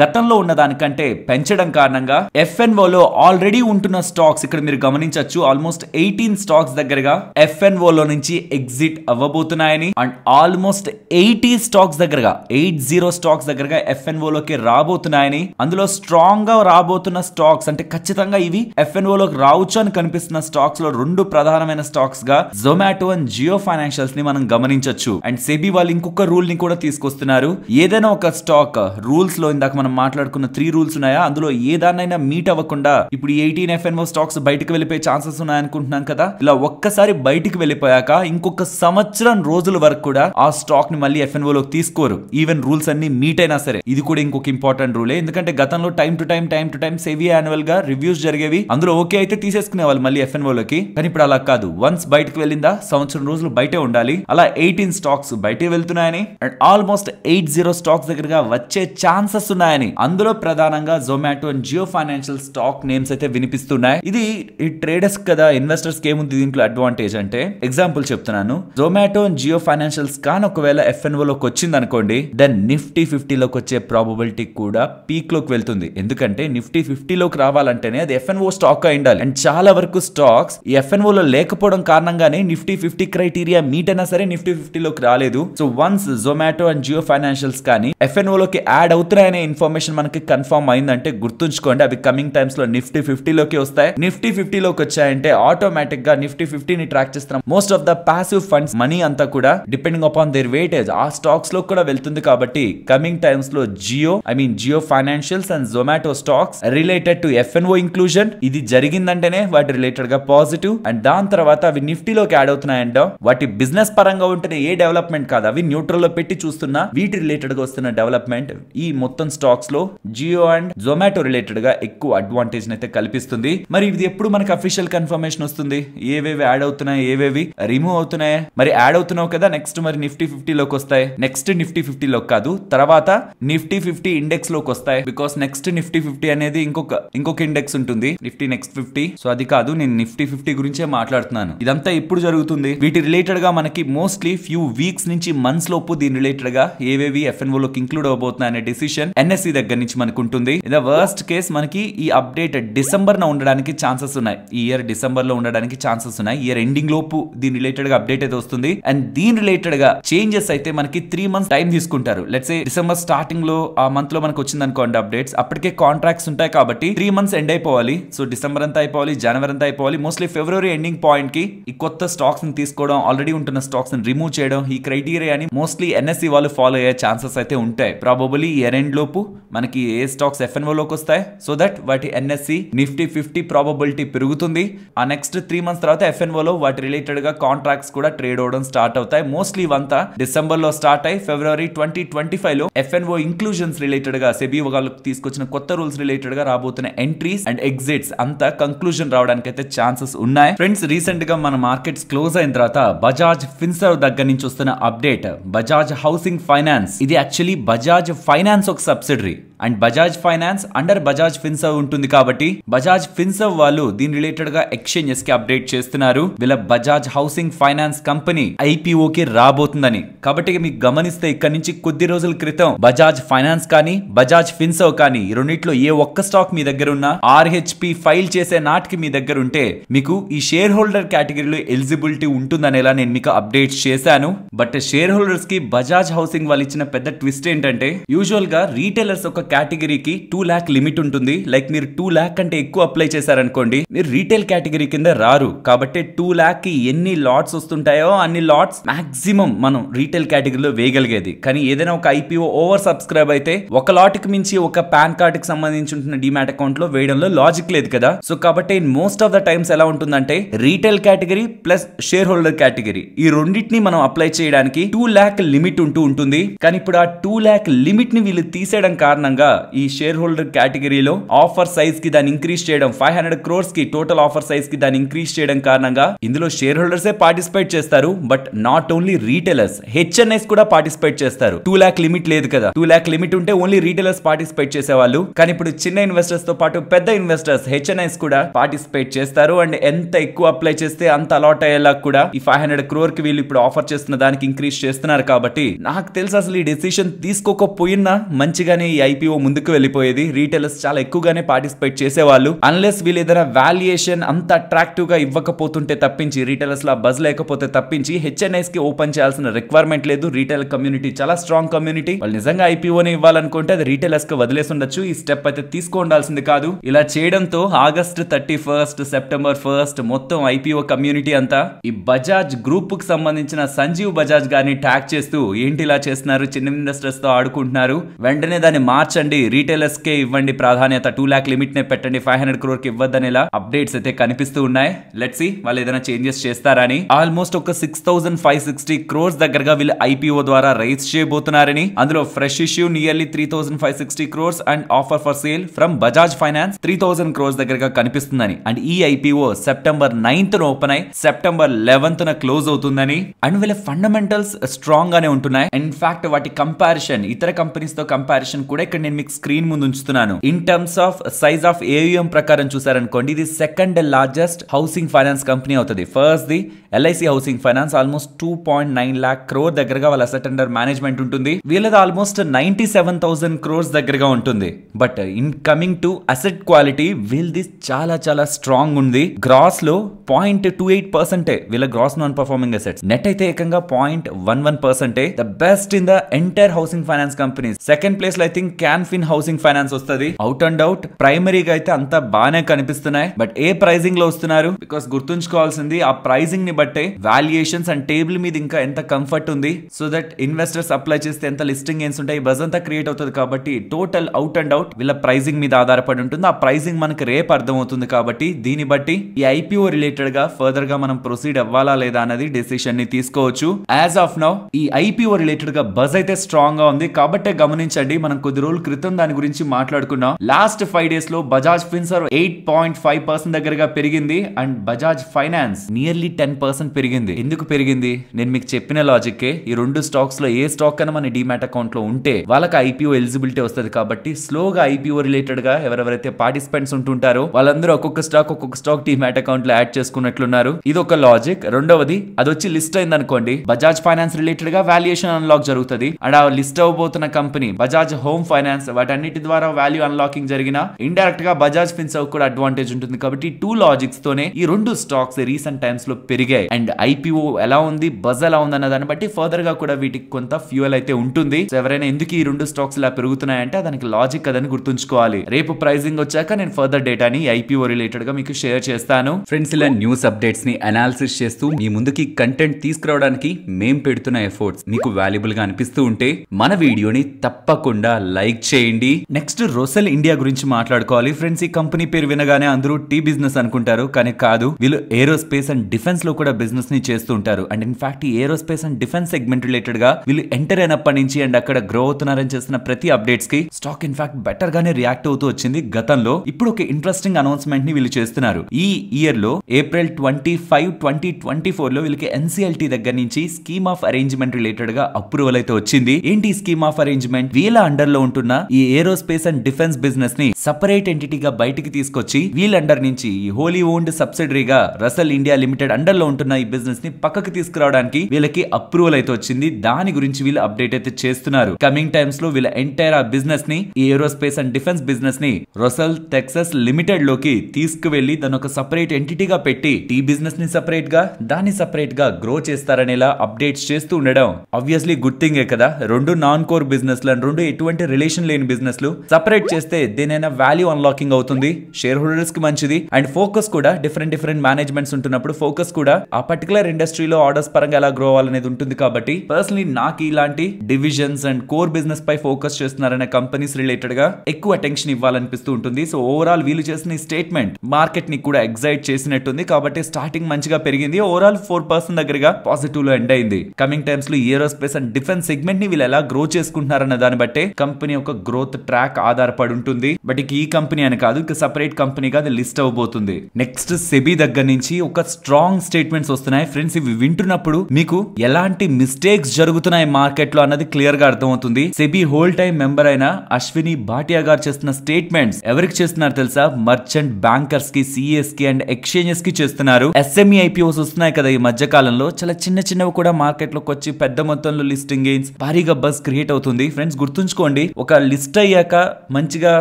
గతంలో ఉన్న దానికంటే పెంచడం కారణంగా ఎఫ్ఎన్ఓలో ఆల్రెడీ ఉంటున్న స్టాక్స్ ఇక్కడ మీరు గమనించవచ్చు ఆల్మోస్ట్ ఎయిటీన్ స్టాక్స్ దగ్గరగా ఎఫ్ఎన్ఓలో నుంచి ఎగ్జిట్ అవ్వబోతున్నాయని అండ్ ఆల్మోస్ట్ ఎయిటీ స్టాక్స్ దగ్గరగా ఎయిట్ జీరో స్టాక్స్ దగ్గరగా ఎఫ్ఎన్ఓలోకి రాబోతున్నాయని అందులో స్ట్రాంగ్ గా రాబోతున్న స్టాక్స్ అంటే ఖచ్చితంగా ఇవి ఎఫ్ఎన్ఓలోకి రావచ్చు అని కనిపిస్తున్న స్టాక్స్ లో రెండు ప్రధానమైన స్టాక్స్ గా జొమాటో అండ్ జియో ఫైనాన్షియల్స్ ని మనం గమనించవచ్చు అండ్ సెబీ నుండి వాళ్ళు ఇంకొక రూల్ ని కూడా తీసుకొస్తున్నారు ఏదైనా ఒక స్టాక్ రూల్స్ లో ఇందాక మనం మాట్లాడుకున్న త్రీ రూల్స్ ఉన్నాయా అందులో ఏదాన్నైనా మీట్ అవ్వకుండా ఇప్పుడు ఎయిటీన్ ఎఫ్ఎన్ఓ స్టాక్స్ బయటకు వెళ్ళిపోయే ఛాన్సెస్ ఉన్నాయనుకుంటున్నాం కదా ఇలా ఒక్కసారి బయటికి వెళ్ళిపోయాక ఇంకొక సంవత్సరం రోజుల వరకు కూడా ఆ స్టాక్ ని మళ్ళీ ఎఫ్ఎన్ఓ లో తీసుకోరు ఈవెన్ రూల్స్ అన్ని మీట్ అయినా సరే ఇది కూడా ఇంకొక ఇంపార్టెంట్ రూలే ఎందుకంటే గతంలో time to time time to time SEBI annual గా రివ్యూస్ జరిగేవి అందులో ఓకే అయితే తీసేసుకునే వాళ్ళు మళ్ళీ ఎఫ్ఎన్ఓ లోకి కానీ ఇప్పుడు అలా కాదు వన్స్ బయటకు వెళ్ళిందా సంవత్సరం రోజులు బయటే ఉండాలి అలా ఎయిటీన్ స్టాక్స్ బయట ఎటు వెళ్తున్నాయని and almost eight zero stocks దగ్గరగా వచ్చే ఛాన్సెస్ ఉన్నాయని అందులో ప్రధానంగా Zomato and Jio Financial stock names అయితే వినిపిస్తున్నాయి ఇది ఈ ట్రేడర్స్ కదా ఇన్వెస్టర్స్ ఏముంది దీంట్లో అడ్వాంటేజ్ అంటే ఎగ్జాంపుల్ చెప్తున్నాను జొమాటో అండ్ జియో ఫైనాన్షియల్స్ కానీ ఒకవేళ ఎఫ్ఎన్ఓ లోకి వచ్చింది అనుకోండి దెన్ నిఫ్టీ ఫిఫ్టీలోకి వచ్చే ప్రాబిలిటీ కూడా పీక్ లోకి వెళ్తుంది ఎందుకంటే నిఫ్టీ ఫిఫ్టీలోకి రావాలంటేనే అది ఎఫ్ఎన్ఓ స్టాక్ అయి ఉండాలి అండ్ చాలా వరకు స్టాక్స్ ఎఫ్ఎన్ఓ లో లేకపోవడం కారణంగానే నిఫ్టీ ఫిఫ్టీ క్రైటీరియా మీట్ అయినా సరే నిఫ్టీ ఫిఫ్టీలోకి రాలేదు లేదు so once Zomato and Jio Financials కానీ ఎఫ్ఎన్ఓలోకి యాడ్ అవుతున్నాయనే ఇన్ఫర్మేషన్ మనకి కన్ఫర్మ్ అయిందంటే గుర్తుంచుకోండి అవి కమింగ్ టైమ్స్ లో నిఫ్టీ ఫిఫ్టీలోకి వస్తాయి నిఫ్టీ ఫిఫ్టీలోకి వచ్చాయంటే ఆటోమేటిక్ గా నిఫ్టీ ఫిఫ్టీని ట్రాక్ చేస్తున్నాం most of the passive funds money అంతా కూడా డిపెండింగ్ అపాన్ దేర్ వెయిటేజ్ ఆ స్టాక్స్ లో కూడా వెళ్తుంది కాబట్టి కమింగ్ టైమ్స్ లో Jio I mean Jio Financials and Zomato stocks related to FNO inclusion ఇది జరిగిందంటేనే వాటి రిలేటెడ్ గా పాజిటివ్ అండ్ దాని తర్వాత అవి నిఫ్టీలోకి యాడ్ అవుతున్నాయంట వాటి బిజినెస్ పరంగా ఉంటున్న ఏ డెవలప్మెంట్ డెవలప్మెంట్ కాదు అవి లో పెట్టి చూస్తున్న వీటి గా వస్తున్న డెవలప్మెంట్ ఈ మొత్తం స్టాక్స్ లో జియో అండ్ జొమాటో రిలేటెడ్ గా ఎక్కువ అడ్వాంటేజ్ అయితే కల్పిస్తుంది మరి ఇది ఎప్పుడు మనకి అఫీషియల్ కన్ఫర్మేషన్ వస్తుంది ఏవేవి యాడ్ అవుతున్నాయి ఏవేవి రిమూవ్ అవుతున్నాయి మరి యాడ్ అవుతున్నావు కదా నెక్స్ట్ మరి నిఫ్టీ ఫిఫ్టీ లోకి వస్తాయి నెక్స్ట్ నిఫ్టీ ఫిఫ్టీ లో కాదు తర్వాత నిఫ్టీ ఫిఫ్టీ ఇండెక్స్ లోకి వస్తాయి బికాస్ నెక్స్ట్ నిఫ్టీ ఫిఫ్టీ అనేది ఇంకొక ఇంకొక ఇండెక్స్ ఉంటుంది నిఫ్టీ నెక్స్ట్ ఫిఫ్టీ సో అది కాదు నేను నిఫ్టీ ఫిఫ్టీ గురించే మాట్లాడుతున్నాను ఇదంతా ఇప్పుడు జరుగుతుంది వీటి రిలేటెడ్ గా మనకి మోస్ట్లీ ఫ్యూ వీక్స్ నుంచి నుంచి మంత్స్ లోపు దీని రిలేటెడ్ గా ఏవేవి ఎఫ్ఎన్ఓ లోకి ఇంక్లూడ్ అవబోతున్నాయి అనే డిసిషన్ ఎన్ఎస్సి e దగ్గర నుంచి మనకు ఉంటుంది వర్స్ట్ కేస్ మనకి ఈ అప్డేట్ డిసెంబర్ లో ఉండడానికి ఛాన్సెస్ ఉన్నాయి ఈ ఇయర్ డిసెంబర్ లో ఉండడానికి ఛాన్సెస్ ఉన్నాయి ఇయర్ ఎండింగ్ లోపు దీని రిలేటెడ్ గా అప్డేట్ అయితే వస్తుంది అండ్ దీని రిలేటెడ్ గా చేంజెస్ అయితే మనకి త్రీ మంత్స్ టైం తీసుకుంటారు లెట్స్ డిసెంబర్ స్టార్టింగ్ లో ఆ మంత్ లో మనకు వచ్చింది అనుకోండి అప్డేట్స్ అప్పటికే కాంట్రాక్ట్స్ ఉంటాయి కాబట్టి త్రీ మంత్స్ ఎండ్ అయిపోవాలి సో డిసెంబర్ అంతా అయిపోవాలి జనవరి అంతా అయిపోవాలి మోస్ట్లీ ఫిబ్రవరి ఎండింగ్ పాయింట్ కి ఈ కొత్త స్టాక్స్ ని తీసుకోవడం ఆల్రెడీ ఉంటున్న స్టాక్స్ ని రిమూవ్ చేయడం ఈ క్రైటీరియా క్రైటీరియా అని మోస్ట్లీ ఎన్ఎస్సి వాళ్ళు ఫాలో అయ్యే ఛాన్సెస్ అయితే ఉంటాయి ప్రాబబులీ ఇయర్ ఎండ్ లోపు మనకి ఏ స్టాక్స్ ఎఫ్ఎన్ఓలోకి వస్తాయి సో దట్ వాటి ఎన్ఎస్సి నిఫ్టీ ఫిఫ్టీ ప్రాబబిలిటీ పెరుగుతుంది ఆ నెక్స్ట్ త్రీ మంత్స్ తర్వాత ఎఫ్ఎన్ఓలో వాటి రిలేటెడ్ గా కాంట్రాక్ట్స్ కూడా ట్రేడ్ అవడం స్టార్ట్ అవుతాయి మోస్ట్లీ ఇవంతా డిసెంబర్ లో స్టార్ట్ అయ్యి ఫిబ్రవరి ట్వంటీ ట్వంటీ ఫైవ్ లో ఎఫ్ఎన్ఓ ఇంక్లూజన్స్ రిలేటెడ్ గా సెబీ వాళ్ళకి తీసుకొచ్చిన కొత్త రూల్స్ రిలేటెడ్ గా రాబోతున్న ఎంట్రీస్ అండ్ ఎగ్జిట్స్ అంతా కంక్లూజన్ రావడానికి అయితే ఛాన్సెస్ ఉన్నాయి ఫ్రెండ్స్ రీసెంట్ గా మన మార్కెట్స్ క్లోజ్ అయిన తర్వాత బజాజ్ ఫిన్సర్ దగ్గర నుంచి వస్తున్న up update Bajaj Housing Finance ఇది యాక్చువల్లీ బజాజ్ ఫైనాన్స్ ఒక subsidiary and Bajaj Finance under Bajaj Finserv ఉంటుంది కాబట్టి బజాజ్ ఫిన్సవ్ వాళ్ళు దీని రిలేటెడ్ గా ఎక్స్చేంజెస్ కి అప్డేట్ చేస్తున్నారు వీళ్ళ బజాజ్ హౌసింగ్ ఫైనాన్స్ కంపెనీ ఐపీఓకి రాబోతుందని కాబట్టి మీకు గమనిస్తే ఇక్కడ నుంచి కొద్ది రోజుల క్రితం బజాజ్ ఫైనాన్స్ కానీ బజాజ్ ఫిన్సవ్ కానీ ఈ రెండింటిలో ఏ ఒక్క స్టాక్ మీ దగ్గర ఉన్నా ఆర్హెచ్పి ఫైల్ చేసే నాటికి మీ దగ్గర ఉంటే మీకు ఈ షేర్ హోల్డర్ కేటగిరీలో ఎలిజిబిలిటీ ఉంటుందనేలా నేను మీకు అప్డేట్ చేశాను బట్ షేర్ హోల్డర్స్ కి బజాజ్ హౌసింగ్ వాళ్ళు ఇచ్చిన పెద్ద ట్విస్ట్ ఏంటంటే యూజువల్ గా రీటైలర్స్ ఒక కేటగిరీకి టూ ల్యాక్ లిమిట్ ఉంటుంది లైక్ మీరు టూ ల్యాక్ కంటే ఎక్కువ అప్లై చేశారనుకోండి మీరు రీటైల్ కేటగిరీ కింద రారు కాబట్టి టూ కి ఎన్ని లాట్స్ వస్తుంటాయో అన్ని లాట్స్ మాక్సిమం మనం రీటైల్ కేటగిరీలో వేయగలిగేది కానీ ఏదైనా ఒక ఐపీఓ ఓవర్ సబ్స్క్రైబ్ అయితే ఒక లాట్కి మించి ఒక పాన్ కార్డు కి సంబంధించి ఉంటున్న డిమాట్ లో వేయడంలో లాజిక్ లేదు కదా సో కాబట్టి మోస్ట్ ఆఫ్ ద టైమ్స్ ఎలా ఉంటుందంటే retail category plus share holder category ఈ రెండింటిని మనం అప్లై చేయడానికి టూ ల్యాక్ లిమిట్ ఉంటూ ఉంటుంది కానీ ఇప్పుడు ఆ టూ ల్యాక్ లిమిట్ ని వీళ్ళు తీసేయడం కారణంగా కారణంగా ఈ షేర్ హోల్డర్ కేటగిరీలో ఆఫర్ సైజ్ కి దాన్ని ఇంక్రీజ్ చేయడం ఫైవ్ హండ్రెడ్ క్రోర్స్ కి టోటల్ ఆఫర్ సైజ్ కి దాన్ని ఇంక్రీజ్ చేయడం కారణంగా ఇందులో షేర్ హోల్డర్స్ పార్టిసిపేట్ చేస్తారు but not only retailers HNS కూడా పార్టిసిపేట్ చేస్తారు టూ ల్యాక్ లిమిట్ లేదు కదా టూ ల్యాక్ లిమిట్ ఉంటే ఓన్లీ రీటైలర్స్ పార్టిసిపేట్ చేసేవాళ్ళు కానీ ఇప్పుడు చిన్న ఇన్వెస్టర్స్ తో పాటు పెద్ద ఇన్వెస్టర్స్ హెచ్ఎన్ఐస్ కూడా పార్టిసిపేట్ చేస్తారు అండ్ ఎంత ఎక్కువ అప్లై చేస్తే అంత అలాట్ అయ్యేలా కూడా ఈ ఫైవ్ హండ్రెడ్ క్రోర్ కి వీళ్ళు ఇప్పుడు ఆఫర్ చేస్తున్న దానికి ఇంక్రీజ్ చేస్తున్నారు కాబట్టి నాకు తెలుసు అసలు ఈ డెసిషన్ తీసుకోకపోయినా మంచిగానే ఈ ఐపీఓ ఐపీఓ ముందుకు వెళ్ళిపోయేది రీటైలర్స్ చాలా ఎక్కువగానే పార్టిసిపేట్ చేసేవాళ్ళు అన్లెస్ వీళ్ళు వాల్యుయేషన్ అంత అట్రాక్టివ్ గా ఇవ్వకపోతుంటే తప్పించి రీటైలర్స్ లా బజ్ లేకపోతే తప్పించి హెచ్ఎన్ఐస్ కి ఓపెన్ చేయాల్సిన రిక్వైర్మెంట్ లేదు రీటైల్ కమ్యూనిటీ చాలా స్ట్రాంగ్ కమ్యూనిటీ వాళ్ళు నిజంగా ని ఇవ్వాలనుకుంటే అది రీటైలర్స్ కి వదిలేసి ఉండొచ్చు ఈ స్టెప్ అయితే తీసుకోండాల్సింది కాదు ఇలా చేయడంతో August thirty first September first మొత్తం ఐపీఓ కమ్యూనిటీ అంతా ఈ బజాజ్ గ్రూప్ కు సంబంధించిన సంజీవ్ బజాజ్ గారిని ట్యాగ్ చేస్తూ ఏంటి ఇలా చేస్తున్నారు చిన్న ఇండస్ట్రీస్ తో ఆడుకుంటున్నారు వెంటనే దాన్ని మార్చ మార్చండి కే ఇవ్వండి ప్రాధాన్యత టూ ల్యాక్ నే పెట్టండి ఫైవ్ హండ్రెడ్ క్రోర్ క్రోర్కి ఇవ్వద్దనేలా అప్డేట్స్ అయితే కనిపిస్తూ ఉన్నాయి లెట్ సి వాళ్ళు ఏదైనా చేంజెస్ చేస్తారని ఆల్మోస్ట్ ఒక six thousand five sixty crores దగ్గరగా వీళ్ళు ఐపీఓ ద్వారా రైజ్ చేయబోతున్నారని అందులో fresh issue nearly three thousand five sixty crores and offer for sale from Bajaj Finance three thousand crores దగ్గరగా కనిపిస్తుందని అండ్ ఈ ఐపీఓ సెప్టెంబర్ నైన్త్ ను ఓపెన్ అయి సెప్టెంబర్ లెవెన్త్ న క్లోజ్ అవుతుందని అండ్ వీళ్ళ ఫండమెంటల్స్ స్ట్రాంగ్ గానే ఉంటున్నాయి ఇన్ఫాక్ట్ వాటి కంపారిజన్ ఇతర కంపెనీస్ తో కంపారిజన్ కూడా ఇక్కడ నేను మీకు స్క్రీన్ ముందు ఉంచుతున్నాను in terms of size of AUM ప్రకారం చూసారనుకోండి ఇది second largest housing finance company అవుతుంది first the LIC Housing Finance almost two point nine lakh crore దగ్గరగా వాళ్ళ అసెట్ అండర్ మేనేజ్మెంట్ ఉంటుంది వీళ్ళది almost ninety seven thousand crores దగ్గరగా ఉంటుంది but in coming to asset quality వీళ్ళది చాలా చాలా స్ట్రాంగ్ ఉంది గ్రాస్ లో పాయింట్ టూ ఎయిట్ పర్సెంటే వీళ్ళ gross non performing assets net అయితే ఏకంగా పాయింట్ వన్ వన్ పర్సెంటే the best in the entire housing finance company second place లో I think Can Fin Housing Finance వస్తుంది అవుట్ అండ్ అవుట్ ప్రైమరీగా అయితే అంత బాగానే కనిపిస్తున్నాయి బట్ ఏ ప్రైజింగ్ లో వస్తున్నారు బికాస్ గుర్తుంచుకోవాల్సింది ఆ ప్రైజింగ్ ని బట్టే వాల్యుయేషన్స్ అండ్ టేబుల్ మీద ఇంకా ఎంత కంఫర్ట్ ఉంది సో దట్ ఇన్వెస్టర్స్ అప్లై చేస్తే ఎంత లిస్టింగ్ గేన్స్ ఉంటాయి బజ్ అంతా క్రియేట్ అవుతుంది కాబట్టి టోటల్ అవుట్ అండ్ అవుట్ వీళ్ళ ప్రైజింగ్ మీద ఆధారపడి ఉంటుంది ఆ ప్రైజింగ్ మనకి రేపు అర్థమవుతుంది కాబట్టి దీన్ని బట్టి ఈ ఐపీఓ రిలేటెడ్ గా ఫర్దర్ గా మనం ప్రొసీడ్ అవ్వాలా లేదా అనేది డెసిషన్ ని తీసుకోవచ్చు యాజ్ ఆఫ్ నౌ ఈ ఐపీఓ రిలేటెడ్ గా బజ్ అయితే స్ట్రాంగ్ గా ఉంది కాబట్టే గమనించండి మనం కొద్ది రోజులు రోజుల క్రితం దాని గురించి మాట్లాడుకున్నాం లాస్ట్ ఫైవ్ డేస్ లో Bajaj Finserv eight point five percent దగ్గరగా పెరిగింది and Bajaj Finance nearly ten percent పెరిగింది ఎందుకు పెరిగింది నేను మీకు చెప్పిన లాజిక్ ఈ రెండు స్టాక్స్ లో ఏ స్టాక్ అయినా మన డిమాట్ అకౌంట్ లో ఉంటే వాళ్ళకి ఐపీఓ ఎలిజిబిలిటీ వస్తుంది కాబట్టి స్లోగా ఐపీఓ రిలేటెడ్ గా ఎవరెవరైతే పార్టిసిపెంట్స్ ఉంటుంటారో వాళ్ళందరూ ఒక్కొక్క స్టాక్ ఒక్కొక్క స్టాక్ డిమాట్ అకౌంట్ లో యాడ్ చేసుకున్నట్లున్నారు ఇది ఒక లాజిక్ రెండవది అది వచ్చి లిస్ట్ అయింది అనుకోండి బజాజ్ ఫైనాన్స్ రిలేటెడ్ గా వాల్యుయేషన్ అన్లాక్ జరుగుతుంది అండ్ ఆ లిస్ట్ అవ్వబోతున్న company Bajaj Home Finance Finance వాటన్నిటి ద్వారా వాల్యూ అన్లాకింగ్ జరిగిన ఇండైరెక్ట్ గా బజాజ్ ఫిన్సర్వ్ కూడా అడ్వాంటేజ్ ఉంటుంది కాబట్టి టూ లాజిక్స్ తోనే ఈ రెండు స్టాక్స్ రీసెంట్ టైమ్స్ లో పెరిగాయి అండ్ ఐపీఓ ఎలా ఉంది బజ్ ఎలా ఉంది అన్న దాన్ని బట్టి ఫర్దర్ గా కూడా వీటికి కొంత ఫ్యూయల్ అయితే ఉంటుంది ఎవరైనా ఎందుకు ఈ రెండు స్టాక్స్ ఇలా పెరుగుతున్నాయంటే దానికి లాజిక్ అదని గుర్తుంచుకోవాలి రేపు ప్రైజింగ్ వచ్చాక నేను ఫర్దర్ డేటాని ఐపీఓ రిలేటెడ్ గా మీకు షేర్ చేస్తాను ఫ్రెండ్స్ ఇలా న్యూస్ అప్డేట్స్ ని అనాలిసిస్ చేస్తూ మీ ముందుకి కంటెంట్ తీసుకురావడానికి మేం పెడుతున్న ఎఫర్ట్స్ మీకు వాల్యుబుల్ గా అనిపిస్తూ ఉంటే మన వీడియోని తప్పకుండా లైక్ చేయండి నెక్స్ట్ రోసెల్ ఇండియా గురించి మాట్లాడుకోవాలి ఫ్రెండ్స్ ఈ కంపెనీ పేరు వినగానే అందరూ టీ బిజినెస్ అనుకుంటారు కానీ కాదు వీళ్ళు ఏరోస్పేస్ అండ్ డిఫెన్స్ లో కూడా బిజినెస్ ని చేస్తుంటారు అండ్ ఇన్ఫాక్ట్ ఈ aerospace and defence segment related గా వీళ్ళు ఎంటర్ అయినప్పటి నుంచి అండ్ అక్కడ గ్రో అవుతున్నారని చేసిన ప్రతి అప్డేట్స్ కి స్టాక్ ఇన్ఫాక్ట్ బెటర్ గానే రియాక్ట్ అవుతూ వచ్చింది గతంలో ఇప్పుడు ఒక ఇంట్రెస్టింగ్ అనౌన్స్మెంట్ ని వీళ్ళు చేస్తున్నారు ఈ ఇయర్ లో April twenty five twenty twenty four లో వీళ్ళకి ఎన్సీఎల్టీ దగ్గర నుంచి స్కీమ్ ఆఫ్ అరేంజ్మెంట్ రిలేటెడ్ గా అప్రూవల్ అయితే వచ్చింది ఏంటి స్కీమ్ ఆఫ్ అరేంజ్మెంట్ వీళ్ళ అండర్ లో ఉంటున్న ఉన్న ఈ ఏరోస్పేస్ అండ్ డిఫెన్స్ బిజినెస్ ని సపరేట్ ఎంటిటీగా బయటికి తీసుకొచ్చి వీళ్ళండర్ నుంచి ఈ హోలీ ఓన్డ్ సబ్సిడరీగా రసల్ ఇండియా లిమిటెడ్ అండర్ లో ఉంటున్న ఈ బిజినెస్ ని పక్కకి తీసుకురావడానికి వీళ్ళకి అప్రూవల్ అయితే వచ్చింది దాని గురించి వీళ్ళు అప్డేట్ అయితే చేస్తున్నారు కమింగ్ టైమ్స్ లో వీళ్ళ ఎంటైర్ ఆ బిజినెస్ ని ఈ ఏరోస్పేస్ అండ్ డిఫెన్స్ బిజినెస్ ని రొసల్ టెక్సస్ లిమిటెడ్ లోకి తీసుకువెళ్లి దాని ఒక సపరేట్ ఎంటిటీగా పెట్టి టీ బిజినెస్ ని సపరేట్ గా దాన్ని సపరేట్ గా గ్రో చేస్తారనేలా అప్డేట్స్ చేస్తూ ఉండడం ఆబ్వియస్లీ గుడ్ థింగే కదా రెండు నాన్ కోర్ బిజినెస్ లను రెండు ఎటువంటి రిలేషన్ కాంపిటీషన్ లేని లు సపరేట్ చేస్తే దేనైనా వాల్యూ అన్లాకింగ్ అవుతుంది షేర్ హోల్డర్స్ కి మంచిది అండ్ ఫోకస్ కూడా డిఫరెంట్ డిఫరెంట్ మేనేజ్మెంట్స్ ఉంటున్నప్పుడు ఫోకస్ కూడా ఆ పర్టికులర్ ఇండస్ట్రీలో ఆర్డర్స్ పరంగా ఎలా గ్రో అవ్వాలనేది ఉంటుంది కాబట్టి పర్సనలీ నాకు ఇలాంటి డివిజన్స్ అండ్ కోర్ బిజినెస్ పై ఫోకస్ చేస్తున్నారనే కంపెనీస్ రిలేటెడ్ గా ఎక్కువ అటెన్షన్ ఇవ్వాలనిపిస్తూ ఉంటుంది సో ఓవరాల్ వీలు చేసిన ఈ స్టేట్మెంట్ మార్కెట్ ని కూడా ఎగ్జైట్ చేసినట్టుంది కాబట్టి స్టార్టింగ్ మంచిగా పెరిగింది ఓవరాల్ ఫోర్ పర్సెంట్ దగ్గరగా పాజిటివ్ లో ఎండ్ అయింది కమింగ్ టైమ్స్ లో ఏరోస్పేస్ అండ్ డిఫెన్స్ సెగ్మెంట్ ని వీళ్ళు ఎలా గ్రో చేసుకుంటున్నారన్న దాన్ని బట్టి కంపెనీ ఒక యొక్క గ్రోత్ ట్రాక్ ఆధారపడి ఉంటుంది బట్ ఇక ఈ కంపెనీ అని కాదు ఇక సపరేట్ కంపెనీగా అది లిస్ట్ అవబోతుంది నెక్స్ట్ సెబీ దగ్గర నుంచి ఒక స్ట్రాంగ్ స్టేట్మెంట్స్ వస్తున్నాయి ఫ్రెండ్స్ ఇవి వింటున్నప్పుడు మీకు ఎలాంటి మిస్టేక్స్ జరుగుతున్నాయి మార్కెట్ లో అన్నది క్లియర్ గా అర్థమవుతుంది సెబీ హోల్ టైం మెంబర్ అయిన అశ్విని భాటియా గారు చేస్తున్న స్టేట్మెంట్స్ ఎవరికి చేస్తున్నారు తెలుసా మర్చెంట్ బ్యాంకర్స్ కి సిఎస్ కి అండ్ ఎక్స్చేంజెస్ కి చేస్తున్నారు ఎస్ఎంఈ ఐపీఓస్ e వస్తున్నాయి కదా ఈ మధ్య కాలంలో చాలా చిన్న చిన్నవి కూడా మార్కెట్ లోకి వచ్చి పెద్ద మొత్తంలో లిస్టింగ్ గెయిన్స్ భారీగా బస్ క్రియేట్ అవుతుంది ఫ్రెండ్స్ గుర్తుంచుకోండి ఒక లిస్ట్ అయ్యాక మంచిగా